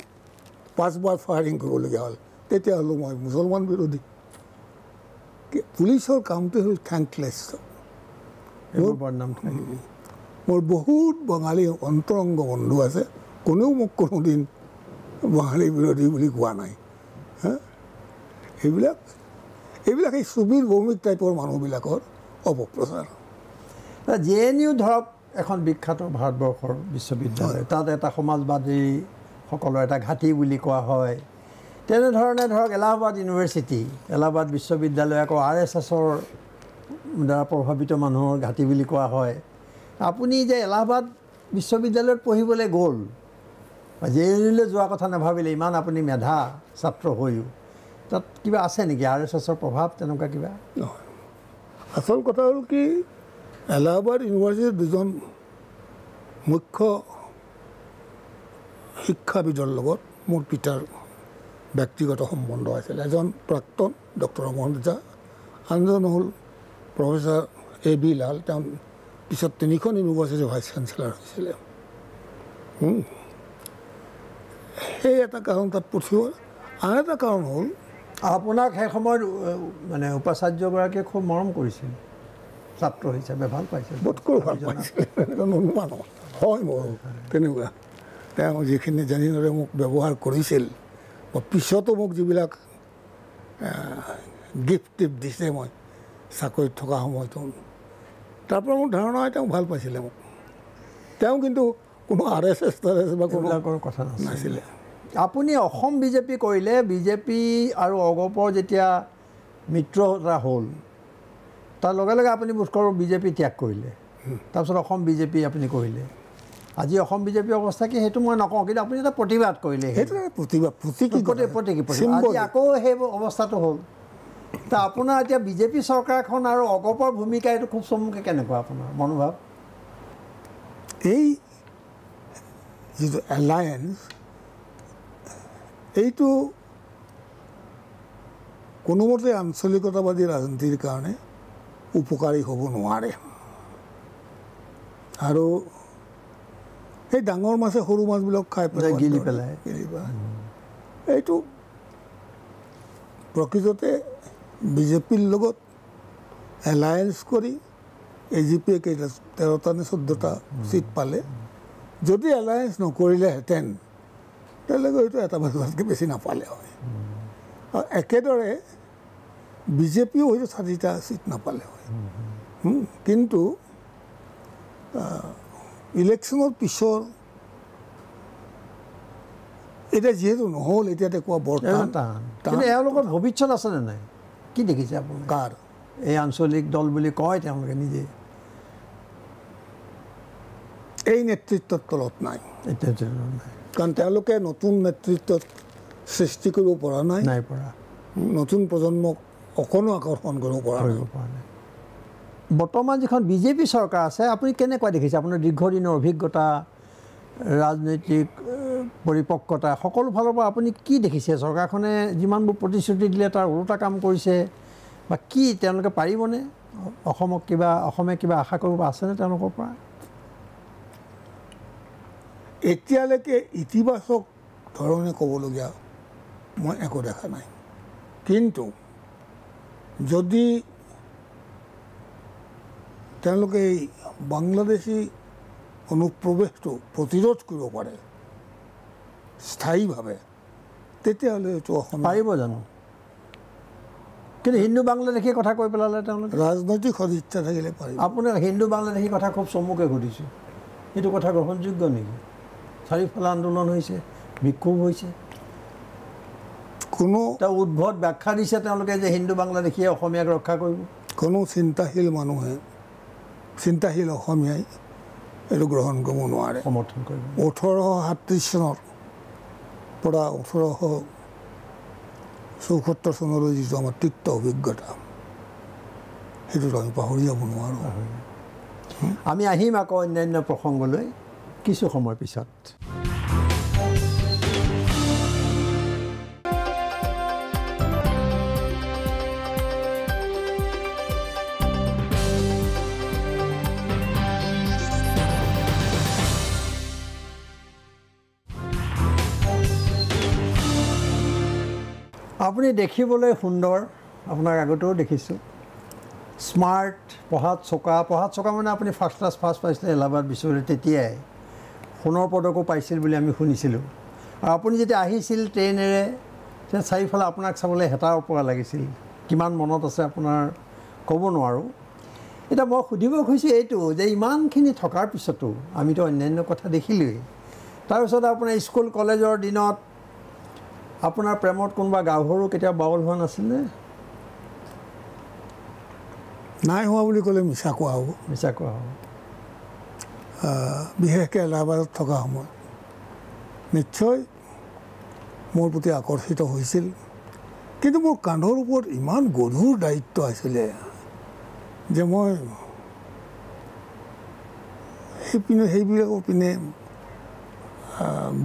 পাঁচবাৰ ফায়াৰিং কৰিবলগীয়া হ'ল তেতিয়া হ'লোঁ মই মুছলমান বিৰোধী পুলিচৰ কামটো হ'ল থেংকলেছ মোৰ বহুত বঙালী অন্তৰংগ বন্ধু আছে কোনেও মোক কোনোদিন বঙালী বিৰোধী বুলি কোৱা নাই এইবিলাক এইবিলাক এই চুবিৰ ভৌমিক টাইপৰ মানুহবিলাকৰ অপপ্ৰচাৰ জে এন ইউ ধৰক এখন বিখ্যাত ভাৰতবৰ্ষৰ বিশ্ববিদ্যালয় তাত এটা সমাজবাদীসকলৰ এটা ঘাটি বুলি কোৱা হয় তেনেধৰণে ধৰক এলাহাবাদ ইউনিভাৰ্চিটি এলাহাবাদ বিশ্ববিদ্যালয় আকৌ আৰ এছ এছৰ দ্বাৰা প্ৰভাৱিত মানুহৰ ঘাটি বুলি কোৱা হয় আপুনি যে এলাহাবাদ বিশ্ববিদ্যালয়ত পঢ়িবলৈ গ'ল জে এন ইউলৈ যোৱা কথা নাভাবিলে ইমান আপুনি মেধা ছাত্ৰ হৈও তাত কিবা আছে নেকি আৰ এছ এছৰ প্ৰভাৱ তেনেকুৱা কিবা নহয় আচল কথা হ'ল কি এলাহাবাদ ইউনিভাৰ্চিটিৰ দুজন মুখ্য শিক্ষাবিদৰ লগত মোৰ পিতাৰ ব্যক্তিগত সম্বন্ধ আছিল এজন প্ৰাক্তন ডক্টৰ অমৰ ৰজা আনজন হ'ল প্ৰফেচৰ এ বি লাল তেওঁ পিছত তিনিখন ইউনিভাৰ্চিটি ভাইচ চেঞ্চেলাৰ হৈছিলে সেই এটা কাৰণ তাত পঠিওৱা আন এটা কাৰণ হ'ল আপোনাক সেই সময়ত মানে উপাচাৰ্যগৰাকীয়ে খুব মৰম কৰিছিল ছাত্ৰ হিচাপে ভাল পাইছিল বোধকৰো ভাল পাইছিল হয় মোৰ তেনেকুৱা তেওঁ যিখিনি জানিদৰে মোক ব্যৱহাৰ কৰিছিল মই পিছতো মোক যিবিলাক গিফ্ট টিফ্ট দিছে মই চাকৰিত থকা সময়তো তাৰ পৰা মোৰ ধাৰণা হয় তেওঁ ভাল পাইছিলে মোক তেওঁ কিন্তু কোনো আৰ এছ এছ তাৰ এছ বা কোনোবিলাকৰ কথা নাছিলে আপুনি অসম বিজেপি কৰিলে বিজেপি আৰু অগপৰ যেতিয়া মিত্ৰতা হ'ল তাৰ লগে লগে আপুনি বোধকৰ বিজেপি ত্যাগ কৰিলে তাৰপিছত অসম বিজেপি আপুনি কৰিলে আজি অসম বিজেপি অৱস্থা কি সেইটো মই নকওঁ কিন্তু আপুনি এটা প্ৰতিবাদ কৰিলে সেইটো প্ৰতিবাদ প্ৰতি আকৌ সেই অৱস্থাটো হ'ল তো আপোনাৰ এতিয়া বিজেপি চৰকাৰখন আৰু অগপৰ ভূমিকা এইটো খুব চমুকে কেনেকুৱা আপোনাৰ মনোভাৱ এই যিটো এলায়েঞ্চ এইটো কোনোমতে আঞ্চলিকতাবাদী ৰাজনীতিৰ কাৰণে উপকাৰী হ'ব নোৱাৰে আৰু এই ডাঙৰ মাছে সৰু মাছবিলাক খাই পেলাই গিলি পেলাই এইটো প্ৰকৃততে বিজেপিৰ লগত এলায়েঞ্চ কৰি এ জি পিয়ে কেইটা তেৰটা নে চৈধ্যটা চিট পালে যদি এলায়েঞ্চ নকৰিলেহেঁতেন তেওঁলোকে হয়তো এটা ভালকৈ বেছি নাপালে হয় আৰু একেদৰে বিজেপিও হয়তো চাৰিটা চিট নাপালে হয় কিন্তু ইলেকশ্যনৰ পিছৰ এতিয়া যিহেতু নহ'ল এতিয়া তেনেকুৱা বৰ্তমান এওঁলোকৰ ভৱিষ্যত আছেনে নাই কি দেখিছে আপুনি কাৰ এই আঞ্চলিক দল বুলি কয় তেওঁলোকে নিজে এই নেতৃত্বৰ তলত নাই কাৰণ তেওঁলোকে নতুন নেতৃত্বত সৃষ্টি কৰিব পৰা নাই নাই পৰা নতুন প্ৰজন্মক অকণো আকৰ্ষণ কৰিব পৰা নাই বৰ্তমান যিখন বিজেপি চৰকাৰ আছে আপুনি কেনেকুৱা দেখিছে আপোনাৰ দীৰ্ঘদিনৰ অভিজ্ঞতা ৰাজনৈতিক পৰিপক্কতা সকলো ফালৰ পৰা আপুনি কি দেখিছে চৰকাৰখনে যিমানবোৰ প্ৰতিশ্ৰুতি দিলে তাৰ ওলোটা কাম কৰিছে বা কি তেওঁলোকে পাৰিবনে অসমক কিবা অসমে কিবা আশা কৰিব আছেনে তেওঁলোকৰ পৰা এতিয়ালৈকে ইতিবাচক ধৰণে ক'বলগীয়া মই একো দেখা নাই কিন্তু যদি তেওঁলোকে এই বাংলাদেশী অনুপ্ৰৱেশটো প্ৰতিৰোধ কৰিব পাৰে স্থায়ীভাৱে তেতিয়াহ'লে এইটো অসম পাৰিব জানো কিন্তু হিন্দু বাংলাদেশী কথা কৈ পেলালে তেওঁলোকে ৰাজনৈতিক সদিচ্ছা থাকিলে পাৰি আপুনি হিন্দু বাংলাদেশী কথা খুব চমুকে সুধিছোঁ সেইটো কথা গ্ৰহণযোগ্য নেকি চাৰিওফালে আন্দোলন হৈছে বিক্ষোভ হৈছে কোনো এটা উদ্ভৱ ব্যাখ্যা দিছে তেওঁলোকে যে হিন্দু বাংলাদেশীয়ে অসমীয়াক ৰক্ষা কৰিব কোনো চিন্তাশীল মানুহে চিন্তাশীল অসমীয়াই এইটো গ্ৰহণ কৰিব নোৱাৰে সমৰ্থন কৰিব ওঠৰশ সাতত্ৰিছ চনত পৰা ওঠৰশ চৌসত্তৰ চনলৈ যিটো আমাৰ তিক্ত অভিজ্ঞতা সেইটোতো আমি পাহৰি যাব নোৱাৰোঁ আমি আহিম আকৌ অন্যান্য প্ৰসংগলৈ কিছু সময় পিছত আপুনি দেখিবলৈ সুন্দৰ আপোনাক আগতেও দেখিছোঁ স্মাৰ্ট পঢ়াত চকা পঢ়াত চকা মানে আপুনি ফাৰ্ষ্ট ক্লাছ ফাৰ্ষ্ট পাইছিলে এলাহাবাদ বিশ্ববিদ্যালয় তেতিয়াই সোণৰ পদকো পাইছিল বুলি আমি শুনিছিলোঁ আৰু আপুনি যেতিয়া আহিছিল ট্ৰেইনেৰে তেতিয়া চাৰিওফালে আপোনাক চাবলৈ হেতা পৰা লাগিছিল কিমান মনত আছে আপোনাৰ ক'ব নোৱাৰোঁ এতিয়া মই সুধিব খুজিছোঁ এইটো যে ইমানখিনি থকাৰ পিছতো আমিতো অন্যান্য কথা দেখিলোঁৱেই তাৰপিছত আপোনাৰ স্কুল কলেজৰ দিনত আপোনাৰ প্ৰেমত কোনোবা গাভৰু কেতিয়াও বাউল হোৱা নাছিলে নাই হোৱা বুলি ক'লে মিছা কোৱা হ'ব মিছা কোৱা হ'ব বিশেষকৈ এলাহাবাদত থকা সময়ত নিশ্চয় মোৰ প্ৰতি আকৰ্ষিত হৈছিল কিন্তু মোৰ কান্ধৰ ওপৰত ইমান গধুৰ দায়িত্ব আছিলে যে মই সেইপিনে সেইবিলাকৰ পিনে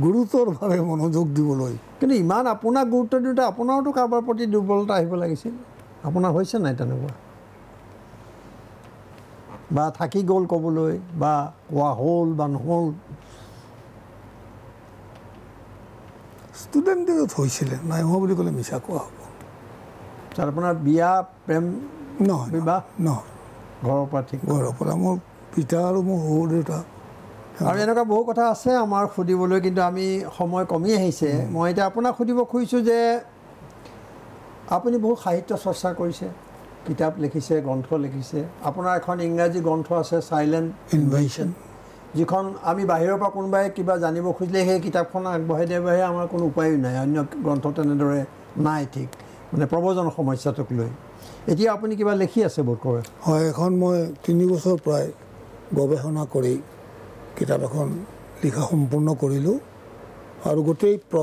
গুৰুতৰভাৱে মনোযোগ দিবলৈ কিন্তু ইমান আপোনাক গুৰুত্ব দিওঁতে আপোনাৰতো কাৰোবাৰ প্ৰতি দুৰ্বলতা আহিব লাগিছিল আপোনাৰ হৈছে নাই তেনেকুৱা বা থাকি গ'ল ক'বলৈ বা কোৱা হ'ল বা নহ'ল ষ্টুডেণ্ট ষ্টুডেণ্টত হৈছিলে নাই হোৱা বুলি ক'লে মিছা কোৱা হ'ব তাত আপোনাৰ বিয়া প্ৰেম নহয় বিবাহ নহয় ঘৰৰ পৰা ঠিক ঘৰৰ পৰা মোৰ পিতা আৰু মোৰ শহুৰ দেউতা আৰু এনেকুৱা বহু কথা আছে আমাৰ সুধিবলৈ কিন্তু আমি সময় কমি আহিছে মই এতিয়া আপোনাক সুধিব খুজিছোঁ যে আপুনি বহু সাহিত্য চৰ্চা কৰিছে কিতাপ লিখিছে গ্ৰন্থ লিখিছে আপোনাৰ এখন ইংৰাজী গ্ৰন্থ আছে চাইলেণ্ট ইনভাইশ্যন যিখন আমি বাহিৰৰ পৰা কোনোবাই কিবা জানিব খুজিলে সেই কিতাপখন আগবঢ়াই দিয়াৰ বাবে আমাৰ কোনো উপায়ো নাই অন্য গ্ৰন্থ তেনেদৰে নাই ঠিক মানে প্ৰবজন সমস্যাটোক লৈ এতিয়া আপুনি কিবা লিখি আছে বোধ কৰে হয় এখন মই তিনি বছৰ প্ৰায় গৱেষণা কৰি কিতাপ এখন লিখা সম্পূৰ্ণ কৰিলোঁ আৰু গোটেই প্ৰ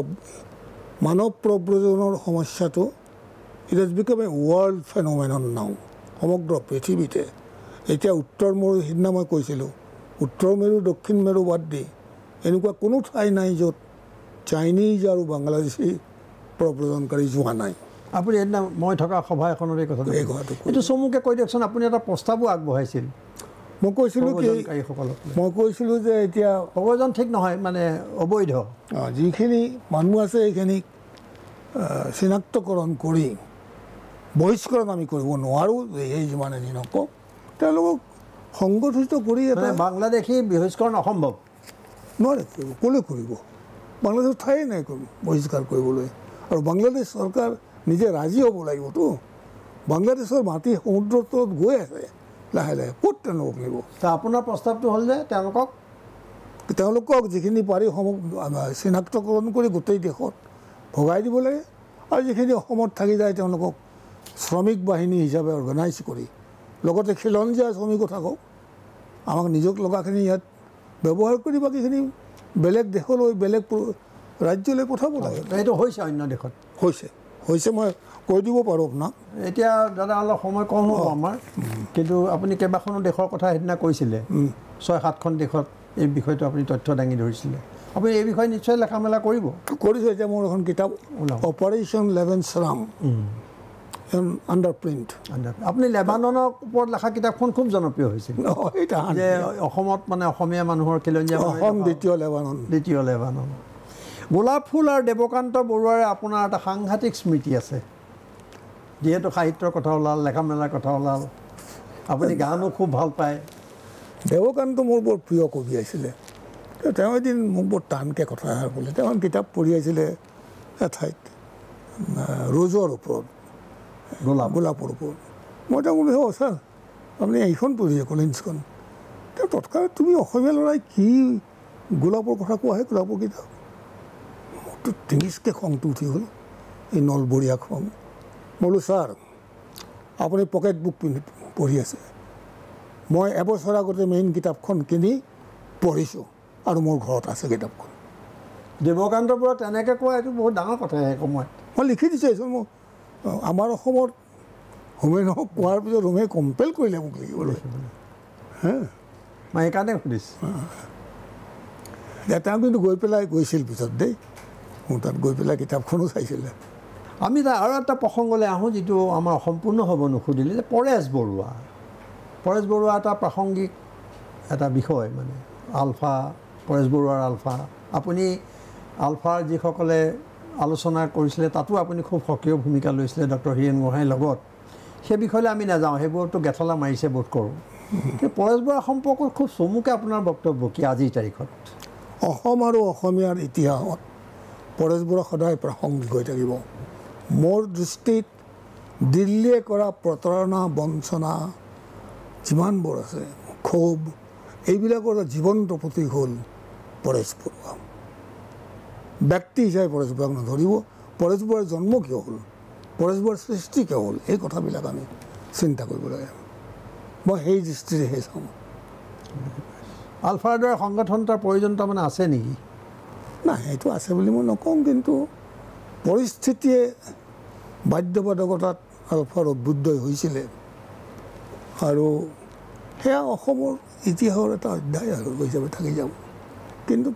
মানৱ প্ৰব্ৰজনৰ সমস্যাটো it is become a world phenomenon now সমগ্ৰ পৃথিৱীতে এতিয়া উত্তৰ মেৰু সেইদিনা মই কৈছিলোঁ উত্তৰ মেৰু দক্ষিণ মেৰু বাদ দি এনেকুৱা কোনো ঠাই নাই য'ত চাইনিজ আৰু বাংলাদেশী প্ৰব্ৰজনকাৰী যোৱা নাই আপুনি সেইদিনা মই থকা সভা এখনৰ এই কথা এই কথাটো এইটো চমুকে কৈ দিয়কচোন আপুনি এটা প্ৰস্তাৱো আগবঢ়াইছিল মই কৈছিলোঁ কি মই কৈছিলোঁ যে এতিয়া সৰ্বজন ঠিক নহয় মানে অবৈধ যিখিনি মানুহ আছে এইখিনিক চিনাক্তকৰণ কৰি বহিষ্কৰণ আমি কৰিব নোৱাৰোঁ যে এই যিমানে যি নকওক তেওঁলোকক সংগঠিত কৰি এটা বাংলাদেশী বহিষ্কৰণ অসম্ভৱ নোৱাৰে কৰিব ক'লৈ কৰিব বাংলাদেশৰ ঠায়ে নাই কৰিব বহিষ্কাৰ কৰিবলৈ আৰু বাংলাদেশ চৰকাৰ নিজে ৰাজি হ'ব লাগিবতো বাংলাদেশৰ মাটি সমুদ্ৰৰ গৈ আছে লাহে লাহে ক'ত তেওঁলোকক নিব আপোনাৰ প্ৰস্তাৱটো হ'ল যে তেওঁলোকক তেওঁলোকক যিখিনি পাৰি চিনাক্তকৰণ কৰি গোটেই দেশত ভগাই দিব লাগে আৰু যিখিনি অসমত থাকি যায় তেওঁলোকক শ্ৰমিক বাহিনী হিচাপে অৰ্গেনাইজ কৰি লগতে খিলঞ্জীয়া শ্ৰমিকো থাকক আমাক নিজক লগাখিনি ইয়াত ব্যৱহাৰ কৰি বাকীখিনি বেলেগ দেশলৈ বেলেগ ৰাজ্যলৈ পঠাব লাগে এইটো হৈছে অন্য দেশত হৈছে হৈছে মই কৈ দিব পাৰোঁ আপোনাক এতিয়া দাদা অলপ সময় কম হ'ব আমাৰ কিন্তু আপুনি কেইবাখনো দেশৰ কথা সেইদিনা কৈছিলে ছয় সাতখন দেশত এই বিষয়টো আপুনি তথ্য দাঙি ধৰিছিলে আপুনি এই বিষয়ে নিশ্চয় লেখা মেলা কৰিব কৰিছোঁ এতিয়া মোৰ এখন কিতাপ ওলাব অপাৰেশ্যন লেভেন চাম আণ্ডাৰ আণ্ডাৰ আপুনি লেবাননৰ ওপৰত লেখা কিতাপখন খুব জনপ্ৰিয় হৈছিল যে অসমত মানে অসমীয়া মানুহৰ খেলঞ্জীয়া অসম দ্বিতীয় লেবানন দ্বিতীয় লেবানন গোলাপ ফুল আৰু দেৱকান্ত বৰুৱাৰে আপোনাৰ এটা সাংঘাতিক স্মৃতি আছে যিহেতু সাহিত্যৰ কথা ওলাল লেখা মেলাৰ কথা ওলাল আপুনি গানো খুব ভাল পায় দেৱকান্ত মোৰ বৰ প্ৰিয় কবি আছিলে তেওঁ এদিন মোক বৰ টানকৈ কথা ক'লে তেওঁ কিতাপ পঢ়ি আছিলে এঠাইত ৰজৰ ওপৰত গোলাপ গোলাপৰ ওপৰত মই তেওঁ ক'লো অঁ ছাৰ আপুনি এইখন পঢ়িছে কলেজখন তেওঁ তৎকালে তুমি অসমীয়া ল'ৰাই কি গোলাপৰ কথা কোৱা হয় গোলাপৰ কিতাপ মোৰতো টিঙিচকৈ খংটো উঠি গ'ল এই নলবৰীয়া খং বোলো ছাৰ আপুনি পকেট বুক পিন্ধি পঢ়ি আছে মই এবছৰ আগতে মেইন কিতাপখন কিনি পঢ়িছোঁ আৰু মোৰ ঘৰত আছে কিতাপখন দেৱকান্তৰ পৰা তেনেকৈ কোৱা এইটো বহুত ডাঙৰ কথা সেই সময়ত মই লিখি দিছোঁ এইচোন মোক আমাৰ অসমত হোমেনক কোৱাৰ পিছত হোমে কম্পেল কৰিলে মোক লিখিবলৈ মই সেইকাৰণে সুধিছোঁ তেওঁ কিন্তু গৈ পেলাই গৈছিল পিছত দেই মোৰ তাত গৈ পেলাই কিতাপখনো চাইছিলে আমি তাৰ আৰু এটা প্ৰসংগলৈ আহোঁ যিটো আমাৰ সম্পূৰ্ণ হ'ব নুসুধিলে যে পৰেশ বৰুৱা পৰেশ বৰুৱা এটা প্ৰাসংগিক এটা বিষয় মানে আলফা পৰেশ বৰুৱাৰ আলফা আপুনি আলফাৰ যিসকলে আলোচনা কৰিছিলে তাতো আপুনি খুব সক্ৰিয় ভূমিকা লৈছিলে ডক্টৰ হীৰেণ গোহাঁইৰ লগত সেই বিষয়লৈ আমি নাযাওঁ সেইবোৰতো গেঠলা মাৰিছে বোধ কৰোঁ কিন্তু পৰেশ বৰুৱা সম্পৰ্কত খুব চমুকৈ আপোনাৰ বক্তব্য কি আজিৰ তাৰিখত অসম আৰু অসমীয়াৰ ইতিহাসত পৰেশ বৰুৱা সদায় প্ৰাসংগিক হৈ থাকিব মোৰ দৃষ্টিত দিল্লীয়ে কৰা প্ৰতাৰণা বঞ্চনা যিমানবোৰ আছে ক্ষোভ এইবিলাকৰ জীৱন্ত প্ৰতি হ'ল পৰেশ বৰুৱা ব্যক্তি হিচাপে পৰেশ বৰুৱাক নধৰিব পৰেশ বৰুৱাৰ জন্ম কিয় হ'ল পৰেশ বৰুৱাৰ সৃষ্টি কিয় হ'ল এই কথাবিলাক আমি চিন্তা কৰিব লাগে মই সেই দৃষ্টিৰেহে চাওঁ আলফাৰ দৰে সংগঠন এটাৰ প্ৰয়োজনীয়তা মানে আছে নেকি নাই সেইটো আছে বুলি মই নকওঁ কিন্তু পৰিস্থিতিয়ে বাধ্যবাধকতাত আৰু ফৰ অভ্যুদয় হৈছিলে আৰু সেয়া অসমৰ ইতিহাসৰ এটা অধ্যায় আৰু হিচাপে থাকি যাব কিন্তু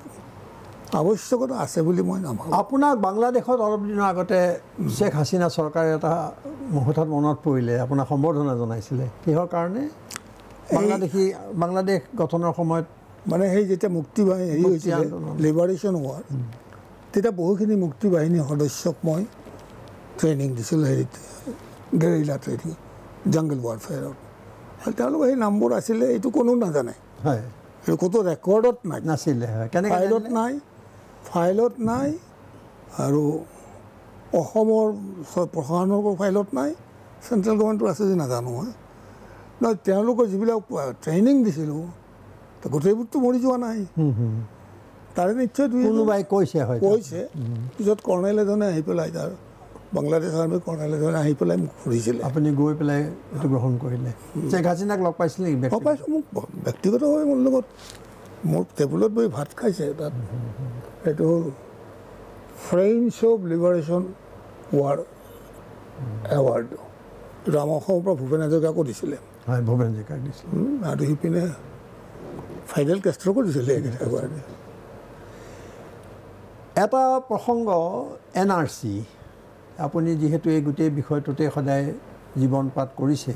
আৱশ্যকতা আছে বুলি মই নাভাবোঁ আপোনাক বাংলাদেশত অলপ দিনৰ আগতে শ্বেখ হাছিনা চৰকাৰে এটা হঠাৎ মনত পৰিলে আপোনাক সম্বৰ্ধনা জনাইছিলে কিহৰ কাৰণে বাংলাদেশী বাংলাদেশ গঠনৰ সময়ত মানে সেই যেতিয়া মুক্তি বাহিনী হেৰি হৈছিলে লিবাৰেশ্যন হোৱাৰ তেতিয়া বহুখিনি মুক্তি বাহিনীৰ সদস্যক মই ট্ৰেইনিং দিছিল হেৰিত গেৰিলা ট্ৰেইনিং জাংগল ৱাৰফেয়াৰত তেওঁলোকৰ সেই নামবোৰ আছিলে এইটো কোনো নাজানে হয় ক'তো ৰেকৰ্ডত নাই নাছিলে ফাইলত নাই ফাইলত নাই আৰু অসমৰ প্ৰশাসনৰ ফাইলত নাই চেণ্ট্ৰেল গভৰ্ণমেণ্টৰ আছে যদি নাজানো মই নহয় তেওঁলোকৰ যিবিলাক ট্ৰেইনিং দিছিলোঁ গোটেইবোৰতো মৰি যোৱা নাই তাৰে নিশ্চয় পিছত কৰ্ণেল এজনে আহি পেলাই তাৰ বাংলাদেশ আৰ্মী কৰ্ণেল এজন আহি পেলাই মোক সুধিছিলে আপুনি গৈ পেলাই এইটো গ্ৰহণ কৰিলে যে লগ পাইছিলে নেকি লগ পাইছোঁ মোক ব্যক্তিগতভাৱে মোৰ লগত মোৰ টেবুলত বহি ভাত খাইছে তাত সেইটো হ'ল ফ্ৰেঞ্চ অফ লিবাৰেশ্যন ৱাৰ এৱাৰ্ডটো এইটো আমাৰ অসমৰ পৰা ভূপেন হাজৰিকাকো দিছিলে হয় ভূপেন হাজৰিকাক দিছিলে আৰু সিপিনে ফাইনেল কেষ্ট্ৰকো দিছিলে এইকেইটা এৱাৰ্ড এটা প্ৰসংগ এন আৰ চি আপুনি যিহেতু এই গোটেই বিষয়টোতে সদায় জীৱন পাত কৰিছে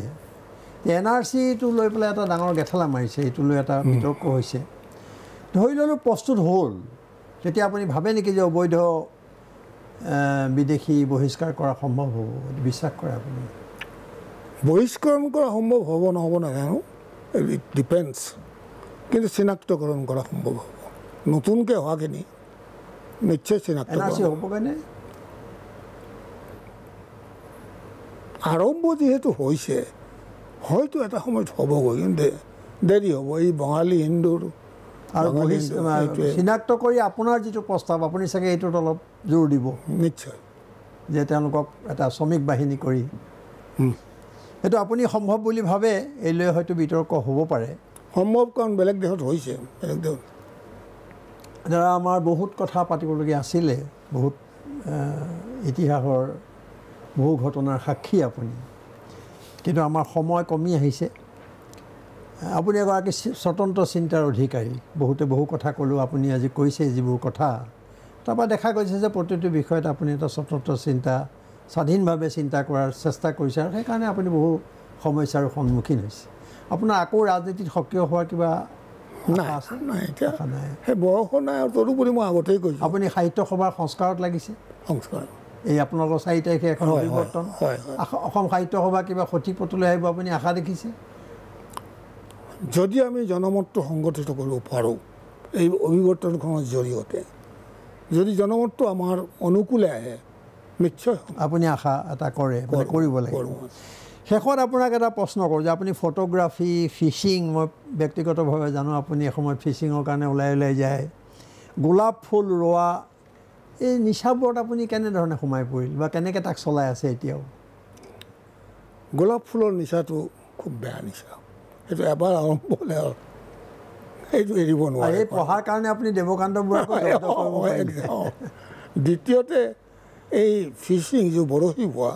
এন আৰ চিটো লৈ পেলাই এটা ডাঙৰ গেঠেলা মাৰিছে এইটো লৈ এটা বিতৰ্ক হৈছে ধৰি ল'লোঁ প্ৰস্তুত হ'ল তেতিয়া আপুনি ভাবে নেকি যে অবৈধ বিদেশী বহিষ্কাৰ কৰা সম্ভৱ হ'ব বিশ্বাস কৰে আপুনি বহিষ্কাৰ কৰা সম্ভৱ হ'ব নহ'ব নাজানো ইট ডিপেণ্ডছ কিন্তু চিনাক্তকৰণ কৰা সম্ভৱ হ'ব নতুনকৈ হোৱাখিনি নিশ্চয় চিনাক্ত হ'বগৈনে আৰম্ভ যিহেতু হৈছে হয়তো এটা সময়ত হ'বগৈ কিন্তু দেৰি হ'ব এই বঙালী হিন্দুৰ আৰু চিনাক্ত কৰি আপোনাৰ যিটো প্ৰস্তাৱ আপুনি চাগে এইটোত অলপ জোৰ দিব নিশ্চয় যে তেওঁলোকক এটা শ্ৰমিক বাহিনী কৰি সেইটো আপুনি সম্ভৱ বুলি ভাবে এই লৈ হয়তো বিতৰ্ক হ'ব পাৰে সম্ভৱ কাৰণ বেলেগ দেশত হৈছে বেলেগ দেশত দাদা আমাৰ বহুত কথা পাতিবলগীয়া আছিলে বহুত ইতিহাসৰ বহু ঘটনাৰ সাক্ষী আপুনি কিন্তু আমাৰ সময় কমি আহিছে আপুনি এগৰাকী স্বতন্ত্ৰ চিন্তাৰ অধিকাৰী বহুতে বহু কথা ক'লোঁ আপুনি আজি কৈছে যিবোৰ কথা তাৰপৰা দেখা গৈছে যে প্ৰতিটো বিষয়ত আপুনি এটা স্বতন্ত্ৰ চিন্তা স্বাধীনভাৱে চিন্তা কৰাৰ চেষ্টা কৰিছে আৰু সেইকাৰণে আপুনি বহু সমস্যাৰ সন্মুখীন হৈছে আপোনাৰ আকৌ ৰাজনীতিত সক্ৰিয় হোৱাৰ কিবা নাই বয়সো নাই আৰু তদুপৰি মই আগতেই কৈছোঁ আপুনি সাহিত্য সভাৰ সংস্কাৰত লাগিছে সংস্কাৰ এই আপোনালোকৰ চাৰি তাৰিখে এখন পৰিৱৰ্তন অসম সাহিত্য সভা কিবা সঠিক পথলৈ আহিব আপুনি আশা দেখিছে যদি আমি জনমতটো সংগঠিত কৰিব পাৰোঁ এই অভিৱৰ্তনখনৰ জৰিয়তে যদি জনমতটো আমাৰ অনুকূলে আহে নিশ্চয় আপুনি আশা এটা কৰে কৰিব লাগিব শেষত আপোনাক এটা প্ৰশ্ন কৰোঁ যে আপুনি ফটোগ্ৰাফী ফিচিং মই ব্যক্তিগতভাৱে জানো আপুনি এসময়ত ফিচিঙৰ কাৰণে ওলাই ওলাই যায় গোলাপ ফুল ৰোৱা এই নিচাবোৰত আপুনি কেনেধৰণে সোমাই পৰিল বা কেনেকৈ তাক চলাই আছে এতিয়াও গোলাপ ফুলৰ নিচাটো খুব বেয়া নিচা সেইটো এবাৰ আৰম্ভ হ'লে আৰু সেইটো এৰিব নোৱাৰে পঢ়াৰ কাৰণে আপুনি দেৱকান্ত বুঢ়াক দ্বিতীয়তে এই ফিচিং যি বৰশী বোৱা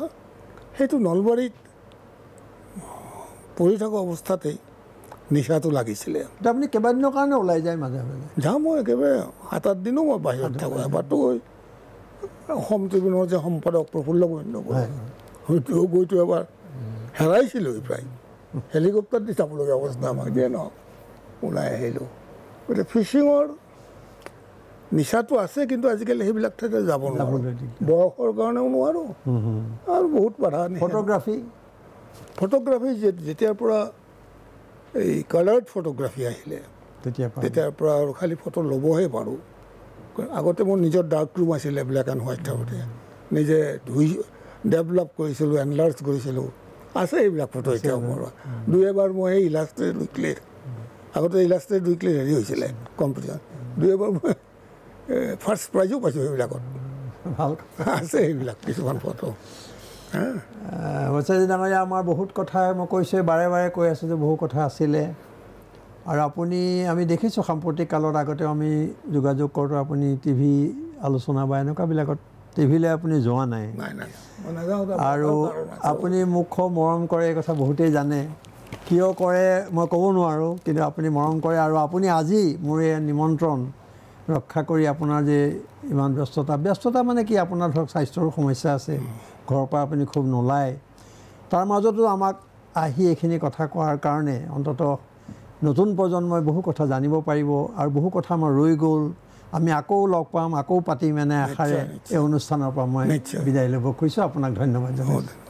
সেইটো নলবাৰীত পঢ়ি থকা অৱস্থাতেই নিচাটো লাগিছিলে আপুনি কেইবাদিনৰ কাৰণে ওলাই যায় মাজে মাজে যাওঁ মই একেবাৰে সাত আঠ দিনো মই বাহিৰত থাকোঁ এবাৰতো অসম ট্ৰিবিউনৰ যে সম্পাদক প্ৰফুল্ল মহেন্দ্ৰ হয়তো গৈতো এবাৰ হেৰাইছিলোঁ প্ৰায় হেলিকপ্টাৰ দি চাবলগীয়া অৱস্থা আমাক দিয়ে ন ওলাই আহিলোঁ গতিকে ফিচিঙৰ নিচাটো আছে কিন্তু আজিকালি সেইবিলাক ঠাইতে যাব নোৱাৰোঁ বয়সৰ কাৰণেও নোৱাৰোঁ আৰু বহুত বাধা ফটোগ্ৰাফী ফটোগ্ৰাফী যেতিয়াৰ পৰা এই কালাৰ্ড ফটোগ্ৰাফী আহিলে তেতিয়াৰ পৰা আৰু খালী ফটো ল'বহে পাৰোঁ আগতে মোৰ নিজৰ ডাৰ্ক ৰুম আছিলে ব্লেক এণ্ড হোৱাইট থাকোঁতে নিজে ধুই ডেভেলপ কৰিছিলোঁ এনলাৰ্জ কৰিছিলোঁ আছে এইবিলাক ফটো এতিয়া মোৰ দুই এবাৰ মই এই দুই উইকলিৰ আগতে ইলাষ্ট্ৰে দুই উইকলিৰ হেৰি হৈছিলে কম্পিটিশ্যন দুই এবাৰ মই ফাৰ্ষ্ট প্ৰাইজো পাইছোঁ সেইবিলাকত ভাল আছে সেইবিলাক কিছুমান ফটো হৈছে যে ডাঙৰীয়া আমাৰ বহুত কথাই মই কৈছোঁ বাৰে বাৰে কৈ আছোঁ যে বহু কথা আছিলে আৰু আপুনি আমি দেখিছোঁ সাম্প্ৰতিক কালত আগতেও আমি যোগাযোগ কৰোঁ আপুনি টিভি আলোচনা বা এনেকুৱাবিলাকত টিভিলৈ আপুনি যোৱা নাই আৰু আপুনি মোক খুব মৰম কৰে এই কথা বহুতেই জানে কিয় কৰে মই ক'ব নোৱাৰোঁ কিন্তু আপুনি মৰম কৰে আৰু আপুনি আজি মোৰ এই নিমন্ত্ৰণ ৰক্ষা কৰি আপোনাৰ যে ইমান ব্যস্ততা ব্যস্ততা মানে কি আপোনাৰ ধৰক স্বাস্থ্যৰো সমস্যা আছে ঘৰৰ পৰা আপুনি খুব নোলায় তাৰ মাজতো আমাক আহি এইখিনি কথা কোৱাৰ কাৰণে অন্ততঃ নতুন প্ৰজন্মই বহু কথা জানিব পাৰিব আৰু বহু কথা আমাৰ ৰৈ গ'ল আমি আকৌ লগ পাম আকৌ পাতিম এনে আশাৰে এই অনুষ্ঠানৰ পৰা মই বিদায় ল'ব খুজিছোঁ আপোনাক ধন্যবাদ জনাইছোঁ